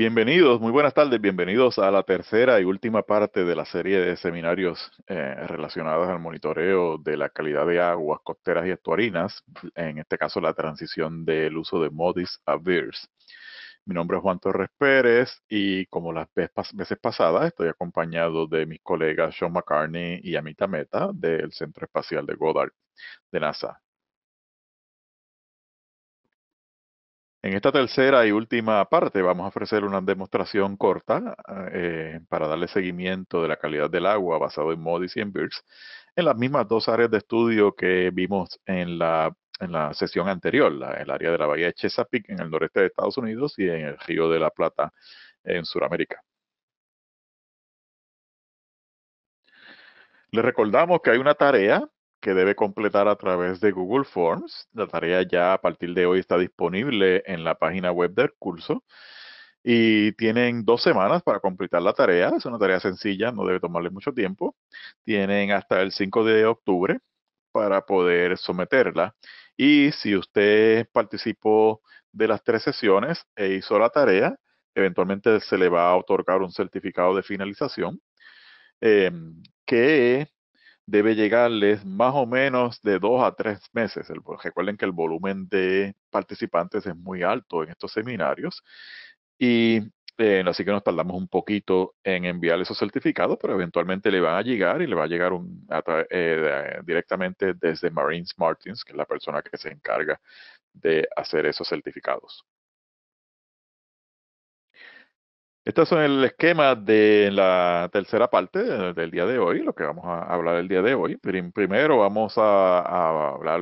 Bienvenidos, muy buenas tardes, bienvenidos a la tercera y última parte de la serie de seminarios eh, relacionados al monitoreo de la calidad de aguas costeras y estuarinas, en este caso la transición del uso de MODIS a VIRS. Mi nombre es Juan Torres Pérez y como las veces pasadas estoy acompañado de mis colegas Sean McCartney y Amita Meta del Centro Espacial de Goddard de NASA. En esta tercera y última parte vamos a ofrecer una demostración corta eh, para darle seguimiento de la calidad del agua basado en MODIS y en BIRDS en las mismas dos áreas de estudio que vimos en la, sesión anterior, el área de la bahía de Chesapeake en el noreste de Estados Unidos y en el río de la Plata en Sudamérica. Les recordamos que hay una tarea que debe completar a través de Google Forms. La tarea ya a partir de hoy está disponible en la página web del curso. Y tienen dos semanas para completar la tarea. Es una tarea sencilla, no debe tomarle mucho tiempo. Tienen hasta el 5 de octubre para poder someterla. Y si usted participó de las tres sesiones e hizo la tarea, eventualmente se le va a otorgar un certificado de finalización em, que debe llegarles más o menos de dos a tres meses. recuerden que el volumen de participantes es muy alto en estos seminarios y eh, así que nos tardamos un poquito en enviar esos certificados, pero eventualmente le van a llegar y le va a llegar eh, directamente desde Marines Martins, que es la persona que se encarga de hacer esos certificados. Este son el esquema de la tercera parte del día de hoy, lo que vamos a hablar el día de hoy. Primero vamos a, hablar,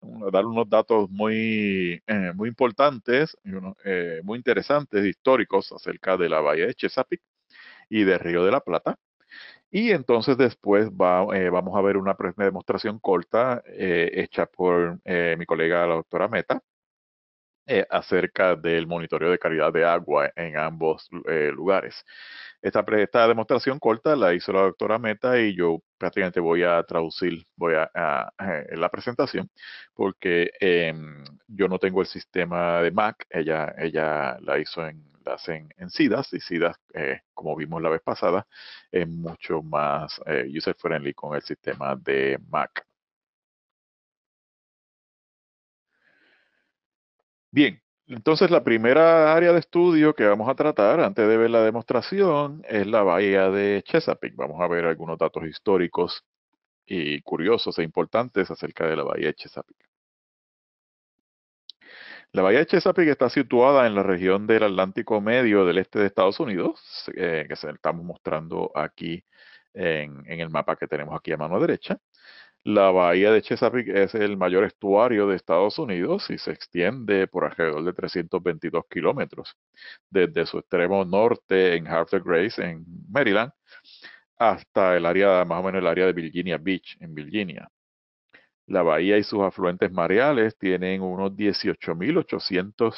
dar unos datos muy, eh, muy importantes, eh, muy interesantes, históricos acerca de la bahía de Chesapeake y del Río de la Plata. Y entonces después eh, vamos a ver una, demostración corta hecha por mi colega la doctora Meta eh, acerca del monitoreo de calidad de agua en ambos eh, lugares. Esta, demostración corta la hizo la doctora Meta y yo prácticamente voy a traducir voy a, eh, la presentación porque em, yo no tengo el sistema de Mac, ella, ella la hizo en, la en, SIDAS y SIDAS, como vimos la vez pasada, es mucho más user-friendly con el sistema de Mac. Bien, entonces la primera área de estudio que vamos a tratar antes de ver la demostración es la bahía de Chesapeake. Vamos a ver algunos datos históricos y curiosos e importantes acerca de la bahía de Chesapeake. La bahía de Chesapeake está situada en la región del Atlántico Medio del este de Estados Unidos, eh, que se estamos mostrando aquí en el mapa que tenemos aquí a mano derecha. La bahía de Chesapeake es el mayor estuario de Estados Unidos y se extiende por alrededor de 322 kilómetros, desde su extremo norte en Harford Grace, en Maryland, hasta el área, más o menos el área de Virginia Beach, en Virginia. La bahía y sus afluentes mareales tienen unos 18.800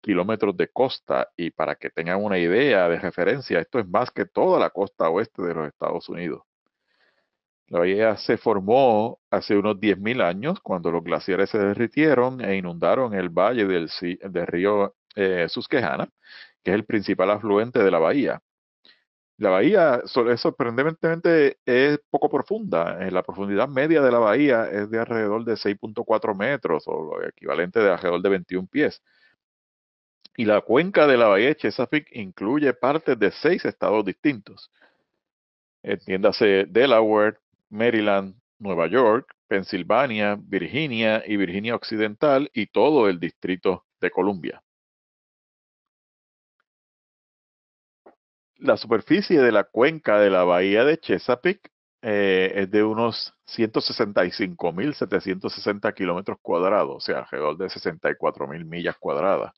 kilómetros de costa y para que tengan una idea de referencia, esto es más que toda la costa oeste de los Estados Unidos. La bahía se formó hace unos 10.000 años cuando los glaciares se derritieron e inundaron el valle del, río Susquehana, Susquehanna, que es el principal afluente de la bahía. La bahía sorprendentemente es poco profunda. Eh, la profundidad media de la bahía es de alrededor de 6.4 metros o lo equivalente de alrededor de 21 pies. Y la cuenca de la bahía de Chesapeake incluye partes de seis estados distintos. Entiéndase Delaware, Maryland, Nueva York, Pensilvania, Virginia y Virginia Occidental y todo el Distrito de Columbia. La superficie de la cuenca de la bahía de Chesapeake eh, es de unos 165.760 kilómetros cuadrados, o sea, alrededor de 64.000 millas cuadradas.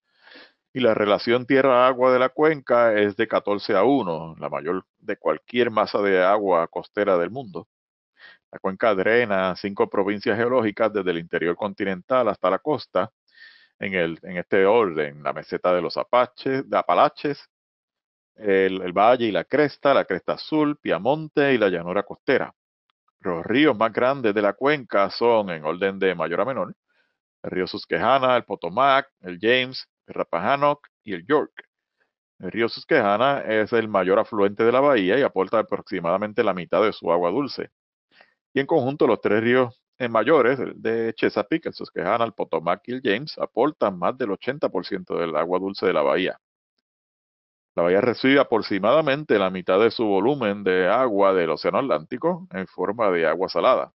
Y la relación tierra-agua de la cuenca es de 14 a 1, la mayor de cualquier masa de agua costera del mundo la cuenca drena cinco provincias geológicas desde el interior continental hasta la costa, en, este orden, la meseta de los Apaches, de Apalaches, el, valle y la cresta, la cresta azul, Piamonte y la llanura costera. Los ríos más grandes de la cuenca son, en orden de mayor a menor, el río Susquehanna, el Potomac, el James, el Rappahannock y el York. El río Susquehanna es el mayor afluente de la bahía y aporta aproximadamente la mitad de su agua dulce y en conjunto los tres ríos eh, mayores, el de Chesapeake, el Susquehanna, el Potomac y el James, aportan más del 80% del agua dulce de la bahía. La bahía recibe aproximadamente la mitad de su volumen de agua del Océano Atlántico en forma de agua salada.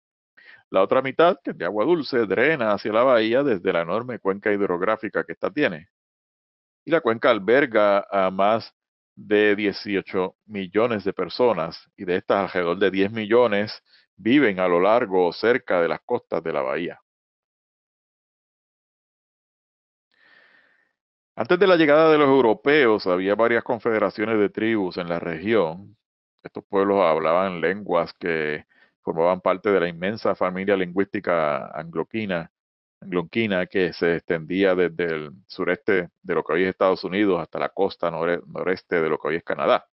La otra mitad, que es de agua dulce, drena hacia la bahía desde la enorme cuenca hidrográfica que ésta tiene. Y la cuenca alberga a más de 18 millones de personas y de estas alrededor de 10 millones Viven a lo largo o cerca de las costas de la bahía. Antes de la llegada de los europeos había varias confederaciones de tribus en la región. Estos pueblos hablaban lenguas que formaban parte de la inmensa familia lingüística angloquina, anglonquina que se extendía desde el sureste de lo que hoy es Estados Unidos hasta la costa noreste de lo que hoy es Canadá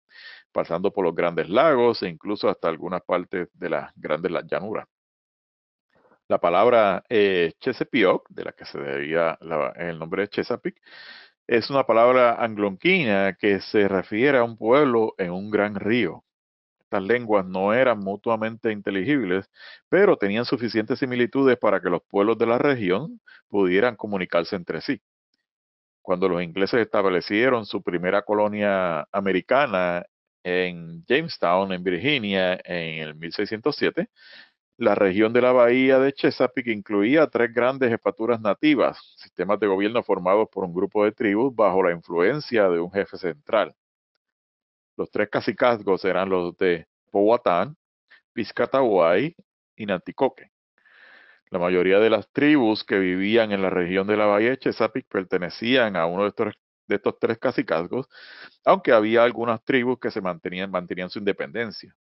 pasando por los grandes lagos e incluso hasta algunas partes de las grandes llanuras. La palabra eh, Chesapeake, de la que se debía el nombre de Chesapeake, es una palabra anglonquina que se refiere a un pueblo en un gran río. Estas lenguas no eran mutuamente inteligibles, pero tenían suficientes similitudes para que los pueblos de la región pudieran comunicarse entre sí. Cuando los ingleses establecieron su primera colonia americana en Jamestown, en Virginia, en el 1607. La región de la bahía de Chesapeake incluía tres grandes jefaturas nativas, sistemas de gobierno formados por un grupo de tribus bajo la influencia de un jefe central. Los tres cacicazgos eran los de Powhatan, Piscataway y Nanticoque. La mayoría de las tribus que vivían en la región de la bahía de Chesapeake pertenecían a uno de estos de estos tres cacicazgos, aunque había algunas tribus que se mantenían, mantenían su independencia.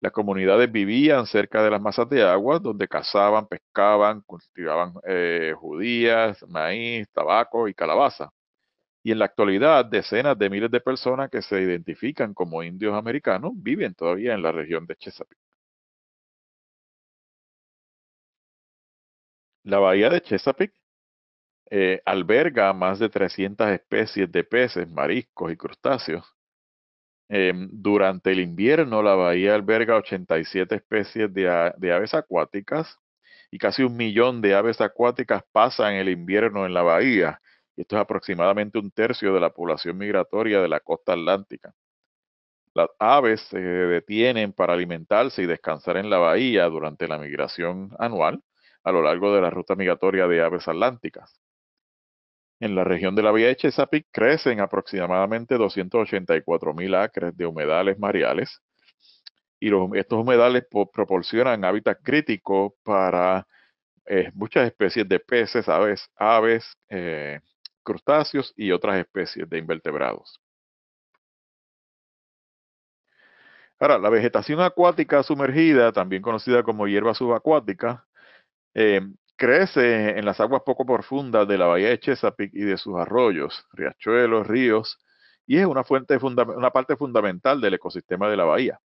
Las comunidades vivían cerca de las masas de agua, donde cazaban, pescaban, cultivaban eh, judías, maíz, tabaco y calabaza. Y en la actualidad, decenas de miles de personas que se identifican como indios americanos viven todavía en la región de Chesapeake. La bahía de Chesapeake eh, alberga más de 300 especies de peces, mariscos y crustáceos. Em, durante el invierno, la bahía alberga 87 especies de, aves acuáticas y casi un millón de aves acuáticas pasan el invierno en la bahía. esto es aproximadamente un tercio de la población migratoria de la costa atlántica. Las aves se detienen para alimentarse y descansar en la bahía durante la migración anual a lo largo de la ruta migratoria de aves atlánticas. En la región de la Vía de Chesapeake crecen aproximadamente 284 mil acres de humedales mareales, y estos humedales proporcionan hábitat crítico para eh, muchas especies de peces, aves, aves eh, crustáceos y otras especies de invertebrados. Ahora, la vegetación acuática sumergida, también conocida como hierba subacuática, eh, Crece en las aguas poco profundas de la bahía de Chesapeake y de sus arroyos, riachuelos, ríos, y es una, fuente una parte fundamental del ecosistema de la bahía.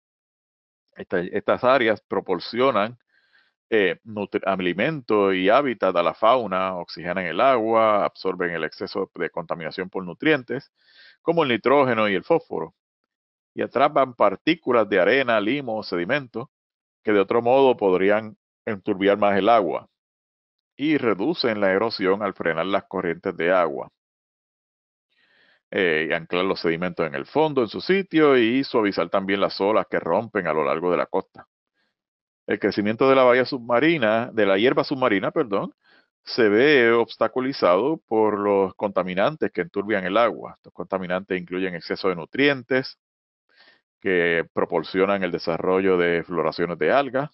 estas áreas proporcionan eh, alimento y hábitat a la fauna, oxigenan el agua, absorben el exceso de contaminación por nutrientes, como el nitrógeno y el fósforo, y atrapan partículas de arena, limo, sedimento, que de otro modo podrían enturbiar más el agua y reducen la erosión al frenar las corrientes de agua. y eh, anclar los sedimentos en el fondo, en su sitio, y suavizar también las olas que rompen a lo largo de la costa. El crecimiento de la bahía submarina, de la hierba submarina, perdón, se ve obstaculizado por los contaminantes que enturbian el agua. Estos contaminantes incluyen exceso de nutrientes que proporcionan el desarrollo de floraciones de algas,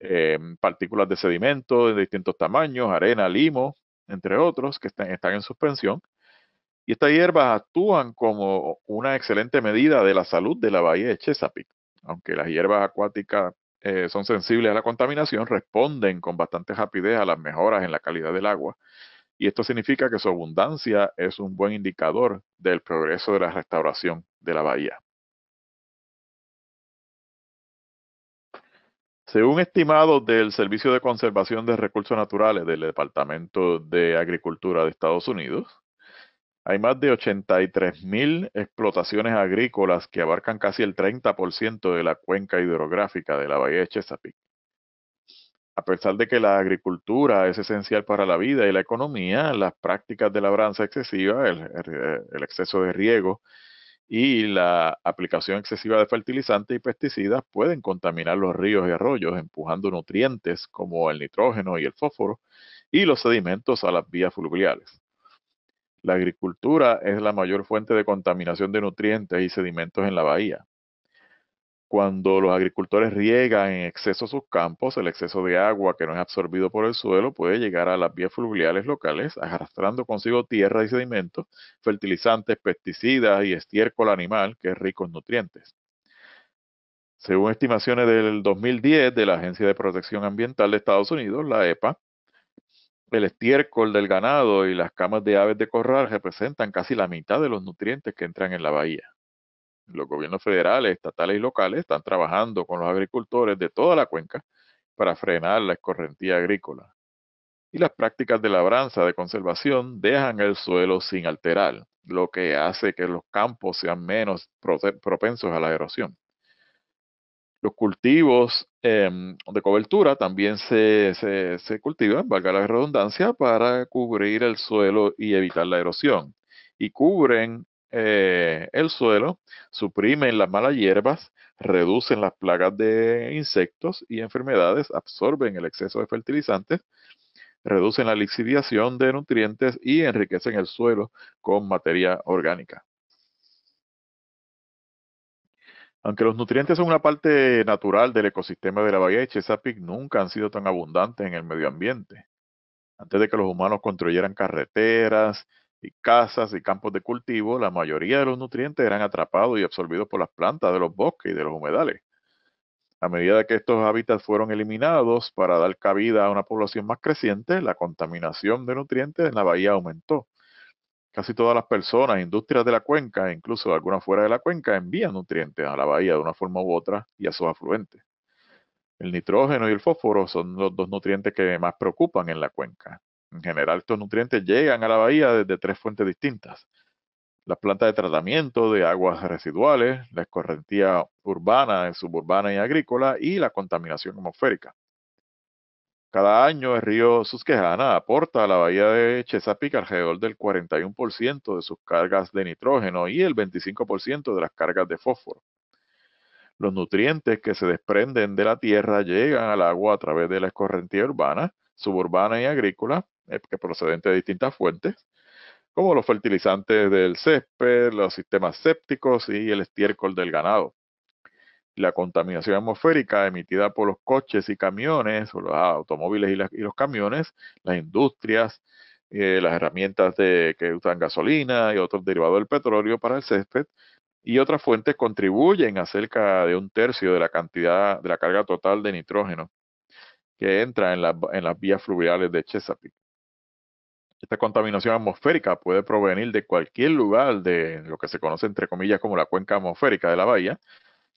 Em, partículas de sedimento de distintos tamaños, arena, limo, entre otros, que están, en suspensión. Y estas hierbas actúan como una excelente medida de la salud de la bahía de Chesapeake. Aunque las hierbas acuáticas eh, son sensibles a la contaminación, responden con bastante rapidez a las mejoras en la calidad del agua. Y esto significa que su abundancia es un buen indicador del progreso de la restauración de la bahía. Según estimados del Servicio de Conservación de Recursos Naturales del Departamento de Agricultura de Estados Unidos, hay más de mil explotaciones agrícolas que abarcan casi el 30% de la cuenca hidrográfica de la bahía de Chesapeake. A pesar de que la agricultura es esencial para la vida y la economía, las prácticas de labranza excesiva, el exceso de riego y la aplicación excesiva de fertilizantes y pesticidas pueden contaminar los ríos y arroyos, empujando nutrientes como el nitrógeno y el fósforo y los sedimentos a las vías fluviales. La agricultura es la mayor fuente de contaminación de nutrientes y sedimentos en la bahía. Cuando los agricultores riegan en exceso sus campos, el exceso de agua que no es absorbido por el suelo puede llegar a las vías fluviales locales, arrastrando consigo tierra y sedimentos, fertilizantes, pesticidas y estiércol animal que es rico en nutrientes. Según estimaciones del 2010 de la Agencia de Protección Ambiental de Estados Unidos, la EPA, el estiércol del ganado y las camas de aves de corral representan casi la mitad de los nutrientes que entran en la bahía los gobiernos federales, estatales y locales están trabajando con los agricultores de toda la cuenca para frenar la escorrentía agrícola. Y las prácticas de labranza de conservación dejan el suelo sin alterar, lo que hace que los campos sean menos propensos a la erosión. Los cultivos em, de cobertura también se, se cultivan, valga la redundancia, para cubrir el suelo y evitar la erosión. Y cubren eh, el suelo, suprimen las malas hierbas, reducen las plagas de insectos y enfermedades, absorben el exceso de fertilizantes, reducen la lixiviación de nutrientes y enriquecen el suelo con materia orgánica. Aunque los nutrientes son una parte natural del ecosistema de la bahía de Chesapeake, nunca han sido tan abundantes en el medio ambiente. Antes de que los humanos construyeran carreteras, y casas y campos de cultivo, la mayoría de los nutrientes eran atrapados y absorbidos por las plantas de los bosques y de los humedales. A medida que estos hábitats fueron eliminados para dar cabida a una población más creciente, la contaminación de nutrientes en la bahía aumentó. Casi todas las personas, industrias de la cuenca, e incluso algunas fuera de la cuenca, envían nutrientes a la bahía de una forma u otra y a sus afluentes. El nitrógeno y el fósforo son los dos nutrientes que más preocupan en la cuenca. En general, estos nutrientes llegan a la bahía desde tres fuentes distintas. Las plantas de tratamiento de aguas residuales, la escorrentía urbana, suburbana y agrícola y la contaminación atmosférica. Cada año el río Susquehanna aporta a la bahía de Chesapeake alrededor del 41% de sus cargas de nitrógeno y el 25% de las cargas de fósforo. Los nutrientes que se desprenden de la tierra llegan al agua a través de la escorrentía urbana, suburbana y agrícola, eh, que procedente de distintas fuentes, como los fertilizantes del césped, los sistemas sépticos y el estiércol del ganado. La contaminación atmosférica emitida por los coches y camiones, los automóviles y, los camiones, las industrias, eh, las herramientas de, que usan gasolina y otros derivados del petróleo para el césped, y otras fuentes contribuyen a cerca de un tercio de la cantidad de la carga total de nitrógeno que entra en, las vías fluviales de Chesapeake. Esta contaminación atmosférica puede provenir de cualquier lugar de lo que se conoce entre comillas como la cuenca atmosférica de la bahía,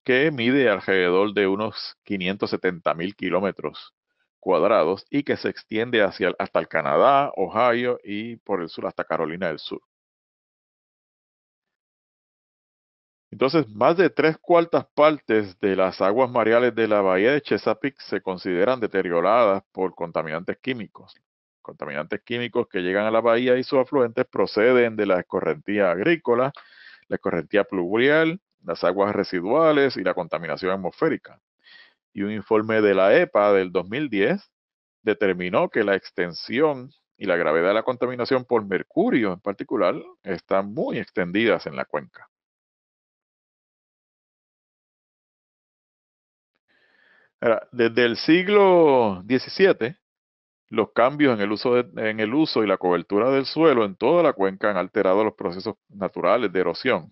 que mide alrededor de unos 570 mil kilómetros cuadrados y que se extiende hacia, hasta el Canadá, Ohio y por el sur hasta Carolina del Sur. Entonces, más de tres cuartas partes de las aguas mareales de la bahía de Chesapeake se consideran deterioradas por contaminantes químicos. Contaminantes químicos que llegan a la bahía y sus afluentes proceden de la escorrentía agrícola, la escorrentía pluvial, las aguas residuales y la contaminación atmosférica. Y un informe de la EPA del 2010 determinó que la extensión y la gravedad de la contaminación por mercurio en particular están muy extendidas en la cuenca. desde el siglo XVII, los cambios en el, uso en el uso y la cobertura del suelo en toda la cuenca han alterado los procesos naturales de erosión.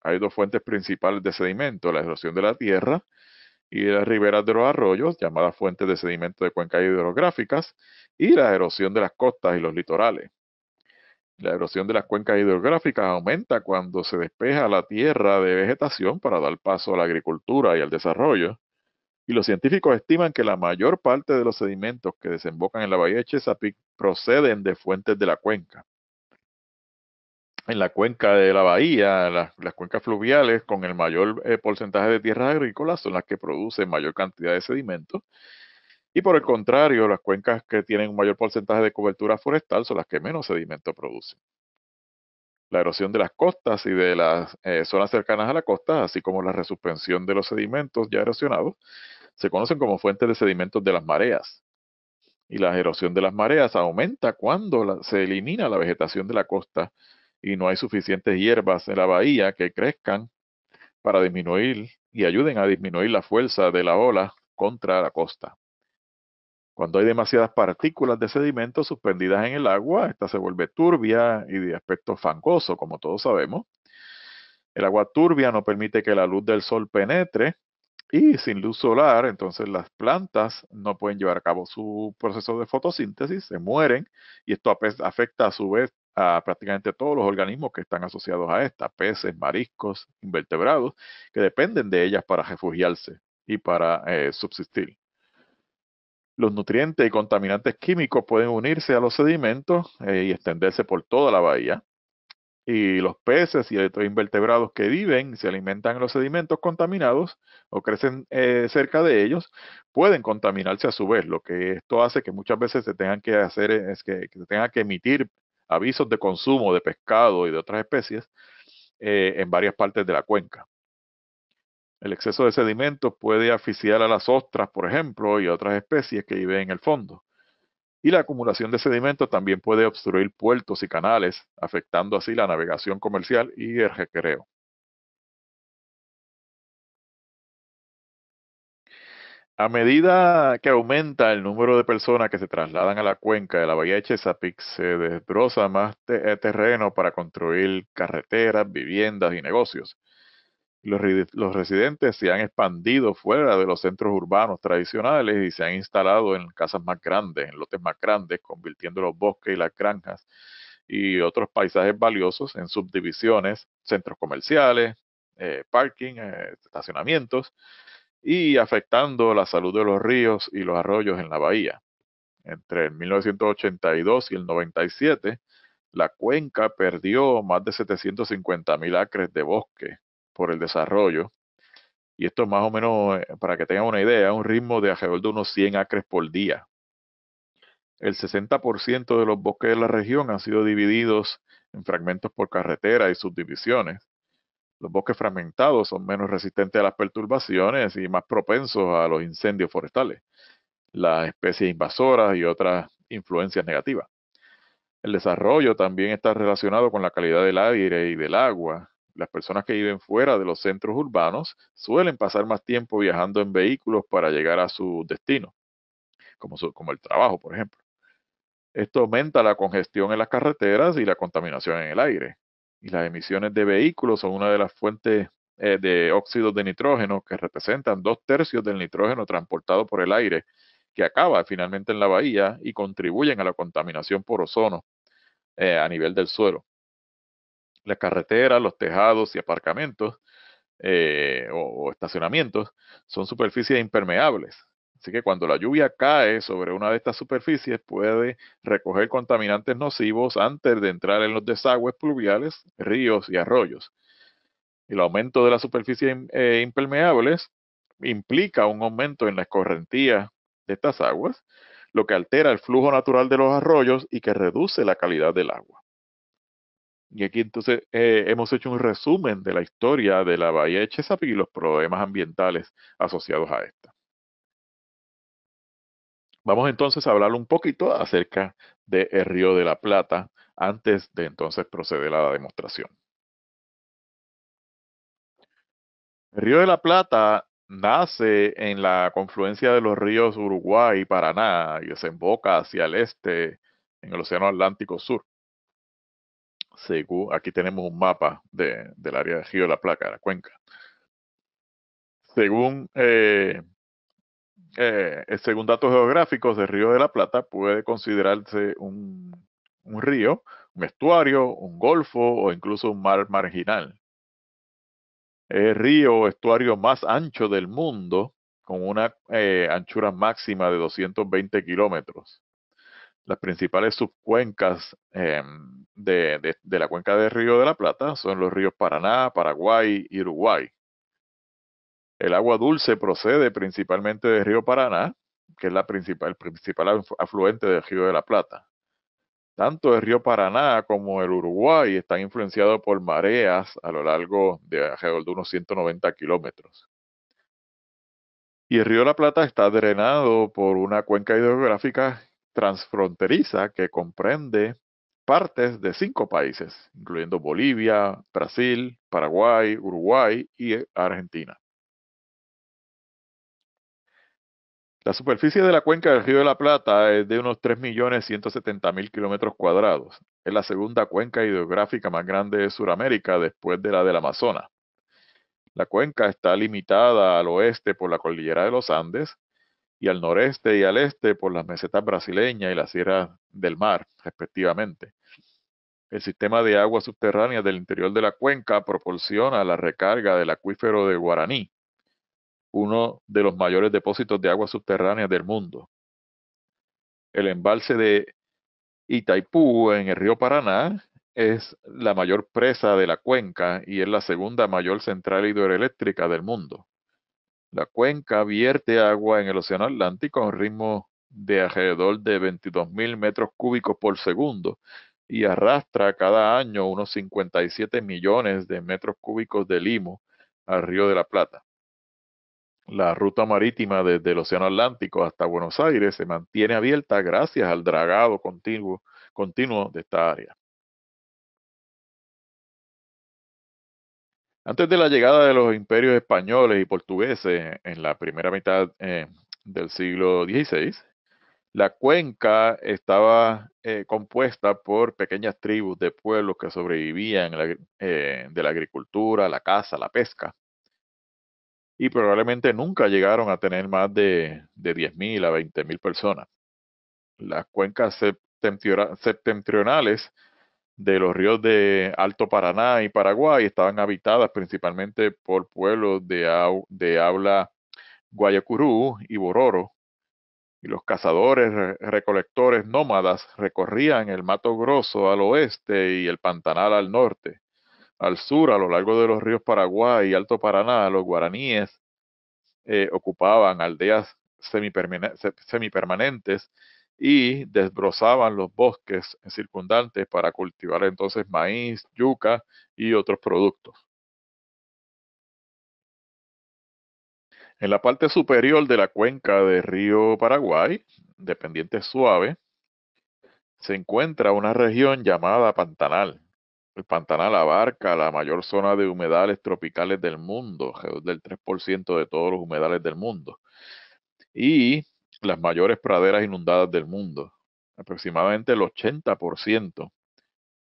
Hay dos fuentes principales de sedimento, la erosión de la tierra y las riberas de los arroyos, llamadas fuentes de sedimento de cuencas hidrográficas, y la erosión de las costas y los litorales. La erosión de las cuencas hidrográficas aumenta cuando se despeja la tierra de vegetación para dar paso a la agricultura y al desarrollo, y los científicos estiman que la mayor parte de los sedimentos que desembocan en la bahía de Chesapeake proceden de fuentes de la cuenca. En la cuenca de la bahía, las, cuencas fluviales con el mayor eh, porcentaje de tierras agrícolas son las que producen mayor cantidad de sedimentos. Y por el contrario, las cuencas que tienen un mayor porcentaje de cobertura forestal son las que menos sedimento producen la erosión de las costas y de las eh, zonas cercanas a la costa, así como la resuspensión de los sedimentos ya erosionados, se conocen como fuentes de sedimentos de las mareas. Y la erosión de las mareas aumenta cuando se elimina la vegetación de la costa y no hay suficientes hierbas en la bahía que crezcan para disminuir y ayuden a disminuir la fuerza de la ola contra la costa. Cuando hay demasiadas partículas de sedimento suspendidas en el agua, esta se vuelve turbia y de aspecto fangoso, como todos sabemos. El agua turbia no permite que la luz del sol penetre y sin luz solar, entonces las plantas no pueden llevar a cabo su proceso de fotosíntesis, se mueren y esto afecta a su vez a prácticamente todos los organismos que están asociados a esta, peces, mariscos, invertebrados, que dependen de ellas para refugiarse y para eh, subsistir. Los nutrientes y contaminantes químicos pueden unirse a los sedimentos eh, y extenderse por toda la bahía. Y los peces y otros invertebrados que viven y se alimentan en los sedimentos contaminados o crecen eh, cerca de ellos pueden contaminarse a su vez, lo que esto hace que muchas veces se tengan que hacer es que, se tengan que emitir avisos de consumo de pescado y de otras especies eh, en varias partes de la cuenca. El exceso de sedimentos puede asfixiar a las ostras, por ejemplo, y otras especies que viven en el fondo. Y la acumulación de sedimentos también puede obstruir puertos y canales, afectando así la navegación comercial y el recreo. A medida que aumenta el número de personas que se trasladan a la cuenca de la bahía de Chesapeake, se desbroza más terreno para construir carreteras, viviendas y negocios. Los, residentes se han expandido fuera de los centros urbanos tradicionales y se han instalado en casas más grandes, en lotes más grandes, convirtiendo los bosques y las granjas y otros paisajes valiosos en subdivisiones, centros comerciales, eh, parking, eh, estacionamientos y afectando la salud de los ríos y los arroyos en la bahía. Entre el 1982 y el 97, la cuenca perdió más de 750 mil acres de bosque por el desarrollo. Y esto más o menos, eh, para que tengan una idea, un ritmo de alrededor de unos 100 acres por día. El 60% de los bosques de la región han sido divididos en fragmentos por carretera y subdivisiones. Los bosques fragmentados son menos resistentes a las perturbaciones y más propensos a los incendios forestales, las especies invasoras y otras influencias negativas. El desarrollo también está relacionado con la calidad del aire y del agua, las personas que viven fuera de los centros urbanos suelen pasar más tiempo viajando en vehículos para llegar a su destino, como, el trabajo, por ejemplo. Esto aumenta la congestión en las carreteras y la contaminación en el aire. Y las emisiones de vehículos son una de las fuentes eh, de óxidos de nitrógeno que representan dos tercios del nitrógeno transportado por el aire, que acaba finalmente en la bahía y contribuyen a la contaminación por ozono eh, a nivel del suelo la carretera, los tejados y aparcamientos eh, o, estacionamientos son superficies impermeables. Así que cuando la lluvia cae sobre una de estas superficies puede recoger contaminantes nocivos antes de entrar en los desagües pluviales, ríos y arroyos. El aumento de las superficies eh, impermeables implica un aumento en la escorrentía de estas aguas, lo que altera el flujo natural de los arroyos y que reduce la calidad del agua. Y aquí entonces eh, hemos hecho un resumen de la historia de la bahía de Chesapeake y los problemas ambientales asociados a esta. Vamos entonces a hablar un poquito acerca del río de la Plata antes de entonces proceder a la demostración. El río de la Plata nace en la confluencia de los ríos Uruguay y Paraná y desemboca hacia el este en el Océano Atlántico Sur aquí tenemos un mapa del área de Río de la Plata, de la cuenca. Según, eh, eh, según datos geográficos el Río de la Plata, puede considerarse un, río, un estuario, un golfo o incluso un mar marginal. El río o estuario más ancho del mundo, con una eh, anchura máxima de 220 kilómetros. Las principales subcuencas em, de, la cuenca del Río de la Plata son los ríos Paraná, Paraguay y Uruguay. El agua dulce procede principalmente del río Paraná, que es la principal, el principal afluente del Río de la Plata. Tanto el río Paraná como el Uruguay están influenciados por mareas a lo largo de alrededor de unos 190 kilómetros. Y el río de la Plata está drenado por una cuenca hidrográfica transfronteriza que comprende partes de cinco países, incluyendo Bolivia, Brasil, Paraguay, Uruguay y Argentina. La superficie de la cuenca del Río de la Plata es de unos 3.170.000 kilómetros cuadrados. Es la segunda cuenca hidrográfica más grande de Sudamérica después de la del Amazonas. La cuenca está limitada al oeste por la cordillera de los Andes, y al noreste y al este por las mesetas brasileñas y las sierras del mar, respectivamente. El sistema de aguas subterráneas del interior de la cuenca proporciona la recarga del acuífero de Guaraní, uno de los mayores depósitos de aguas subterráneas del mundo. El embalse de Itaipú en el río Paraná es la mayor presa de la cuenca y es la segunda mayor central hidroeléctrica del mundo. La cuenca vierte agua en el Océano Atlántico a un ritmo de alrededor de 22.000 metros cúbicos por segundo y arrastra cada año unos 57 millones de metros cúbicos de limo al Río de la Plata. La ruta marítima desde el Océano Atlántico hasta Buenos Aires se mantiene abierta gracias al dragado continuo, continuo de esta área. Antes de la llegada de los imperios españoles y portugueses en la primera mitad eh, del siglo XVI, la cuenca estaba eh, compuesta por pequeñas tribus de pueblos que sobrevivían eh, de la agricultura, la caza, la pesca, y probablemente nunca llegaron a tener más de, de 10.000 a 20.000 personas. Las cuencas septentrionales de los ríos de Alto Paraná y Paraguay estaban habitadas principalmente por pueblos de, de habla guayacurú y bororo. Y los cazadores recolectores nómadas recorrían el Mato Grosso al oeste y el Pantanal al norte. Al sur, a lo largo de los ríos Paraguay y Alto Paraná, los guaraníes eh, ocupaban aldeas semipermanentes y desbrozaban los bosques circundantes para cultivar entonces maíz, yuca y otros productos. En la parte superior de la cuenca del río Paraguay, de suave, se encuentra una región llamada Pantanal. El Pantanal abarca la mayor zona de humedales tropicales del mundo, del 3% de todos los humedales del mundo. Y las mayores praderas inundadas del mundo. Aproximadamente el 80%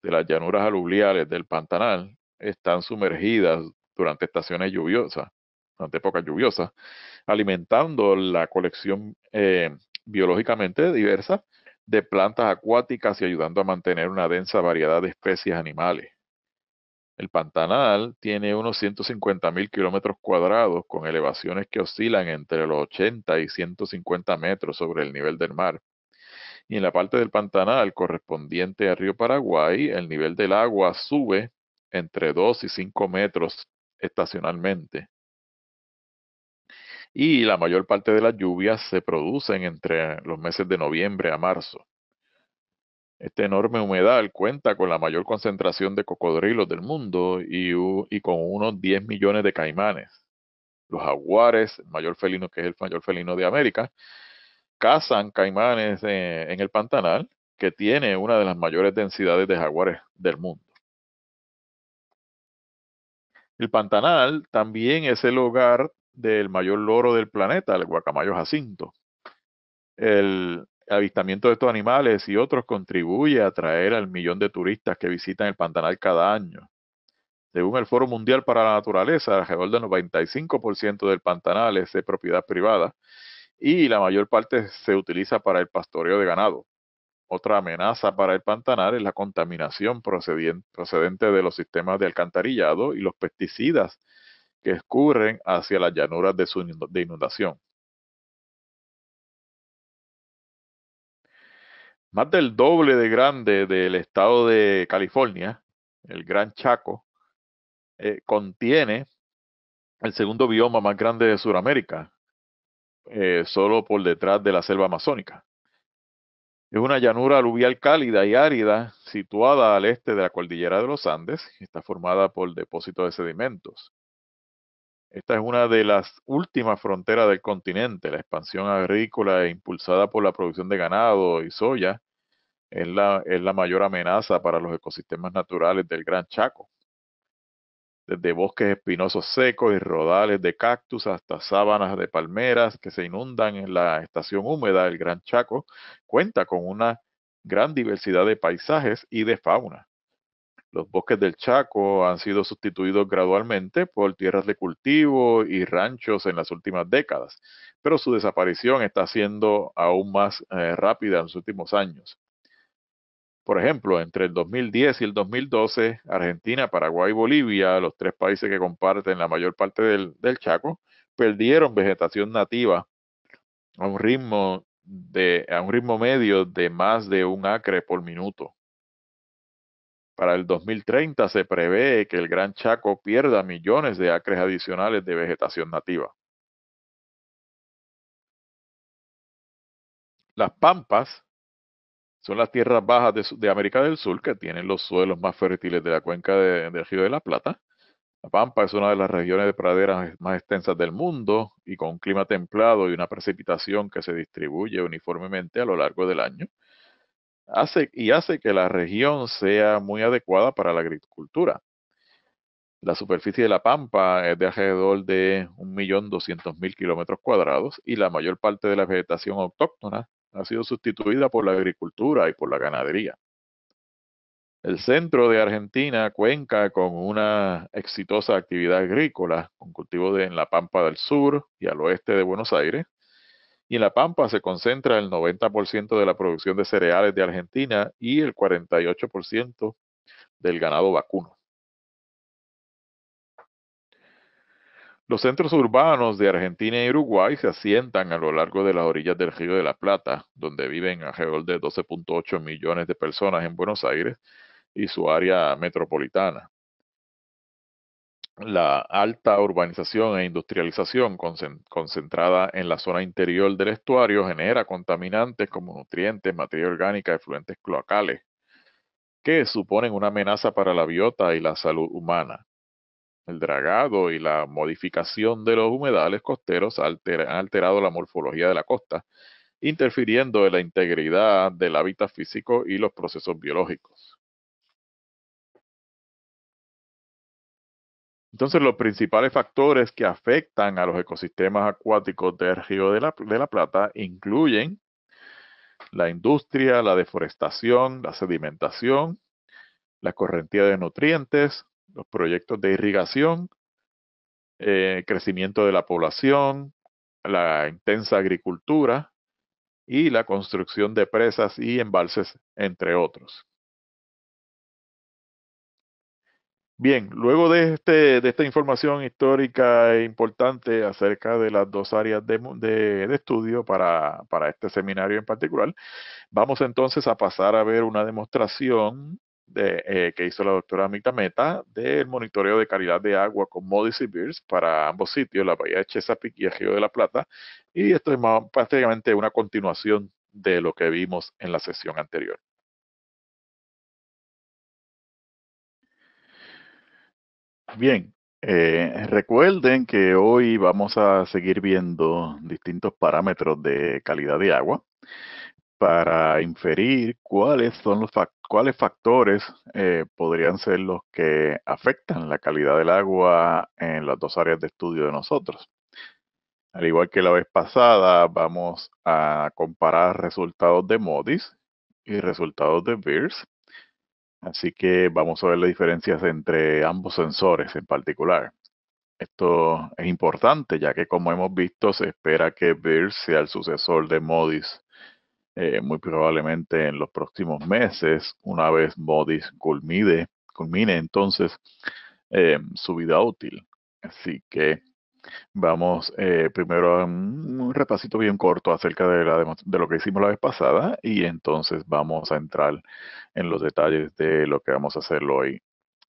de las llanuras aluviales del Pantanal están sumergidas durante estaciones lluviosas, durante épocas lluviosas, alimentando la colección eh, biológicamente diversa de plantas acuáticas y ayudando a mantener una densa variedad de especies animales. El Pantanal tiene unos mil kilómetros cuadrados con elevaciones que oscilan entre los 80 y 150 metros sobre el nivel del mar. Y en la parte del Pantanal correspondiente al río Paraguay, el nivel del agua sube entre 2 y 5 metros estacionalmente. Y la mayor parte de las lluvias se producen entre los meses de noviembre a marzo. Este enorme humedal cuenta con la mayor concentración de cocodrilos del mundo y, con unos 10 millones de caimanes. Los jaguares, el mayor felino que es el mayor felino de América, cazan caimanes eh, en el Pantanal, que tiene una de las mayores densidades de jaguares del mundo. El Pantanal también es el hogar del mayor loro del planeta, el guacamayo Jacinto. El, avistamiento de estos animales y otros contribuye a atraer al millón de turistas que visitan el Pantanal cada año. Según el Foro Mundial para la Naturaleza, alrededor del 95% del Pantanal es de propiedad privada y la mayor parte se utiliza para el pastoreo de ganado. Otra amenaza para el Pantanal es la contaminación procedente de los sistemas de alcantarillado y los pesticidas que escurren hacia las llanuras de inundación. más del doble de grande del estado de California, el Gran Chaco, eh, contiene el segundo bioma más grande de Sudamérica, eh, solo por detrás de la selva amazónica. Es una llanura aluvial cálida y árida situada al este de la cordillera de los Andes, está formada por depósitos de sedimentos. Esta es una de las últimas fronteras del continente. La expansión agrícola e impulsada por la producción de ganado y soya es la, es la mayor amenaza para los ecosistemas naturales del Gran Chaco. Desde bosques espinosos secos y rodales de cactus hasta sábanas de palmeras que se inundan en la estación húmeda, el Gran Chaco cuenta con una gran diversidad de paisajes y de fauna. Los bosques del Chaco han sido sustituidos gradualmente por tierras de cultivo y ranchos en las últimas décadas, pero su desaparición está siendo aún más eh, rápida en los últimos años. Por ejemplo, entre el 2010 y el 2012, Argentina, Paraguay y Bolivia, los tres países que comparten la mayor parte del, Chaco, perdieron vegetación nativa a un ritmo medio de más de un acre por minuto. Para el 2030 se prevé que el Gran Chaco pierda millones de acres adicionales de vegetación nativa. Las pampas son las tierras bajas de, América del Sur que tienen los suelos más fértiles de la cuenca de, del Río de la Plata. La Pampa es una de las regiones de praderas más extensas del mundo y con un clima templado y una precipitación que se distribuye uniformemente a lo largo del año y hace que la región sea muy adecuada para la agricultura. La superficie de la pampa es de alrededor de 1.200.000 kilómetros cuadrados y la mayor parte de la vegetación autóctona ha sido sustituida por la agricultura y por la ganadería. El centro de Argentina cuenca con una exitosa actividad agrícola, con cultivos en la Pampa del Sur y al oeste de Buenos Aires, y en La Pampa se concentra el 90% de la producción de cereales de Argentina y el 48% del ganado vacuno. Los centros urbanos de Argentina y Uruguay se asientan a lo largo de las orillas del Río de la Plata, donde viven alrededor de 12.8 millones de personas en Buenos Aires y su área metropolitana la alta urbanización e industrialización concentrada en la zona interior del estuario genera contaminantes como nutrientes, materia orgánica, y efluentes cloacales, que suponen una amenaza para la biota y la salud humana. El dragado y la modificación de los humedales costeros han alterado la morfología de la costa, interfiriendo en la integridad del hábitat físico y los procesos biológicos. Entonces, los principales factores que afectan a los ecosistemas acuáticos del Río de la, Plata incluyen la industria, la deforestación, la sedimentación, la correntía de nutrientes, los proyectos de irrigación, el eh, crecimiento de la población, la intensa agricultura y la construcción de presas y embalses, entre otros. Bien, luego este, de, esta información histórica e importante acerca de las dos áreas de, estudio para, este seminario en particular, vamos entonces a pasar a ver una demostración eh, que hizo la doctora Amita Meta del monitoreo de calidad de agua con Modis y Beers para ambos sitios, la bahía de Chesapeake y el Río de la Plata. Y esto es prácticamente una continuación de lo que vimos en la sesión anterior. Bien, eh, recuerden que hoy vamos a seguir viendo distintos parámetros de calidad de agua para inferir cuáles son los cuáles factores eh, podrían ser los que afectan la calidad del agua en las dos áreas de estudio de nosotros. Al igual que la vez pasada, vamos a comparar resultados de MODIS y resultados de BIRS Así que vamos a ver las diferencias entre ambos sensores en particular. Esto es importante ya que como hemos visto se espera que BIRS sea el sucesor de MODIS eh, muy probablemente en los próximos meses, una vez MODIS culmine, entonces eh, su vida útil. Así que Vamos eh, primero a un repasito bien corto acerca de, lo que hicimos la vez pasada y entonces vamos a entrar en los detalles de lo que vamos a hacer hoy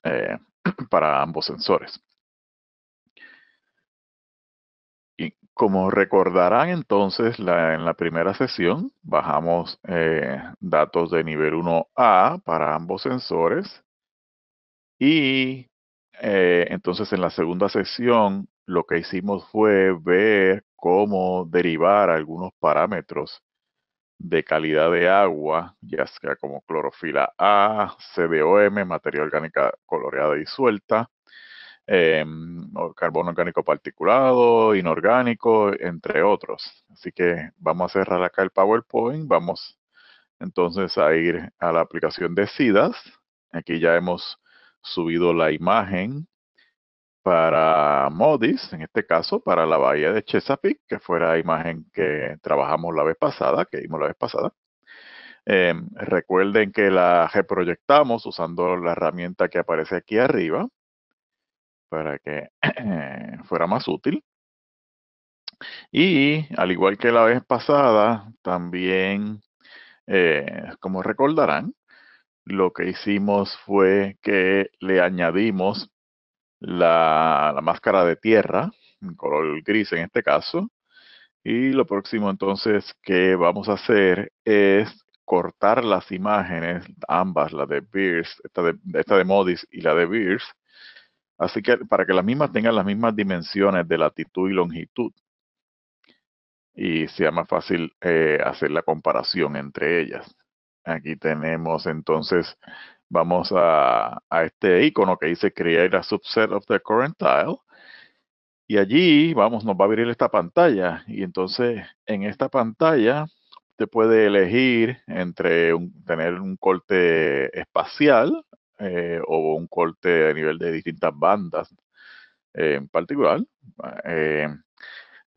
eh, para ambos sensores. Y como recordarán entonces, la, en la primera sesión bajamos eh, datos de nivel 1A para ambos sensores y entonces en la segunda sesión lo que hicimos fue ver cómo derivar algunos parámetros de calidad de agua, ya sea como clorofila A, CDOM, materia orgánica coloreada y suelta, em, carbono orgánico particulado, inorgánico, entre otros. Así que vamos a cerrar acá el PowerPoint, vamos entonces a ir a la aplicación de SIDAS. Aquí ya hemos subido la imagen para Modis, en este caso para la bahía de Chesapeake, que fuera la imagen que trabajamos la vez pasada, que vimos la vez pasada. Em, recuerden que la reproyectamos usando la herramienta que aparece aquí arriba para que fuera más útil. Y al igual que la vez pasada, también, eh, como recordarán, lo que hicimos fue que le añadimos la, la máscara de tierra, en color gris en este caso. Y lo próximo entonces que vamos a hacer es cortar las imágenes, ambas, la de Beers, esta de, esta de Modis y la de Beers, así que para que las mismas tengan las mismas dimensiones de latitud y longitud. Y sea más fácil eh, hacer la comparación entre ellas. Aquí tenemos entonces vamos a, este icono que dice Create a subset of the current tile. Y allí, vamos, nos va a abrir esta pantalla. Y entonces, en esta pantalla, usted puede elegir entre tener un corte espacial eh, o un corte a nivel de distintas bandas eh, en particular. Eh,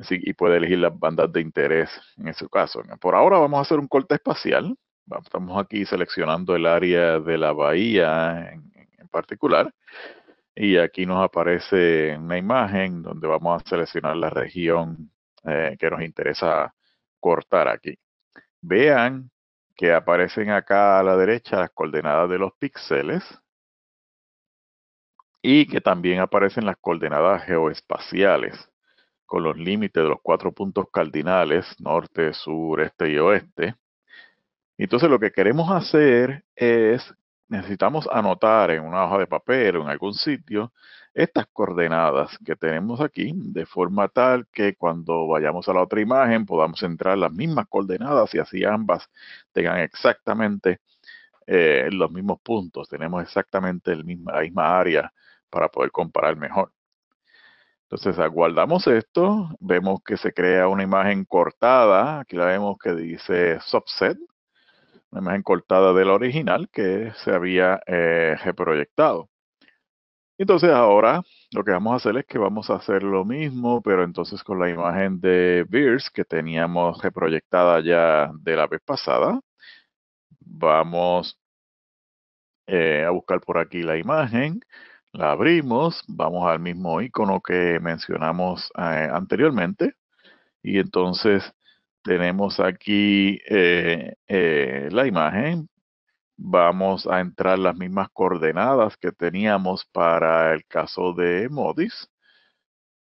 y puede elegir las bandas de interés en su caso. Por ahora vamos a hacer un corte espacial estamos aquí seleccionando el área de la bahía en, particular. Y aquí nos aparece una imagen donde vamos a seleccionar la región eh, que nos interesa cortar aquí. Vean que aparecen acá a la derecha las coordenadas de los píxeles y que también aparecen las coordenadas geoespaciales con los límites de los cuatro puntos cardinales, norte, sur, este y oeste, entonces lo que queremos hacer es, necesitamos anotar en una hoja de papel o en algún sitio estas coordenadas que tenemos aquí, de forma tal que cuando vayamos a la otra imagen podamos entrar las mismas coordenadas y así ambas tengan exactamente eh, los mismos puntos, tenemos exactamente el la misma área para poder comparar mejor. Entonces guardamos esto, vemos que se crea una imagen cortada, aquí la vemos que dice subset, imagen cortada de la original que se había eh, reproyectado. Entonces ahora lo que vamos a hacer es que vamos a hacer lo mismo, pero entonces con la imagen de Beers que teníamos reproyectada ya de la vez pasada. Vamos eh, a buscar por aquí la imagen, la abrimos, vamos al mismo icono que mencionamos eh, anteriormente y entonces tenemos aquí eh, eh, la imagen. Vamos a entrar las mismas coordenadas que teníamos para el caso de Modis.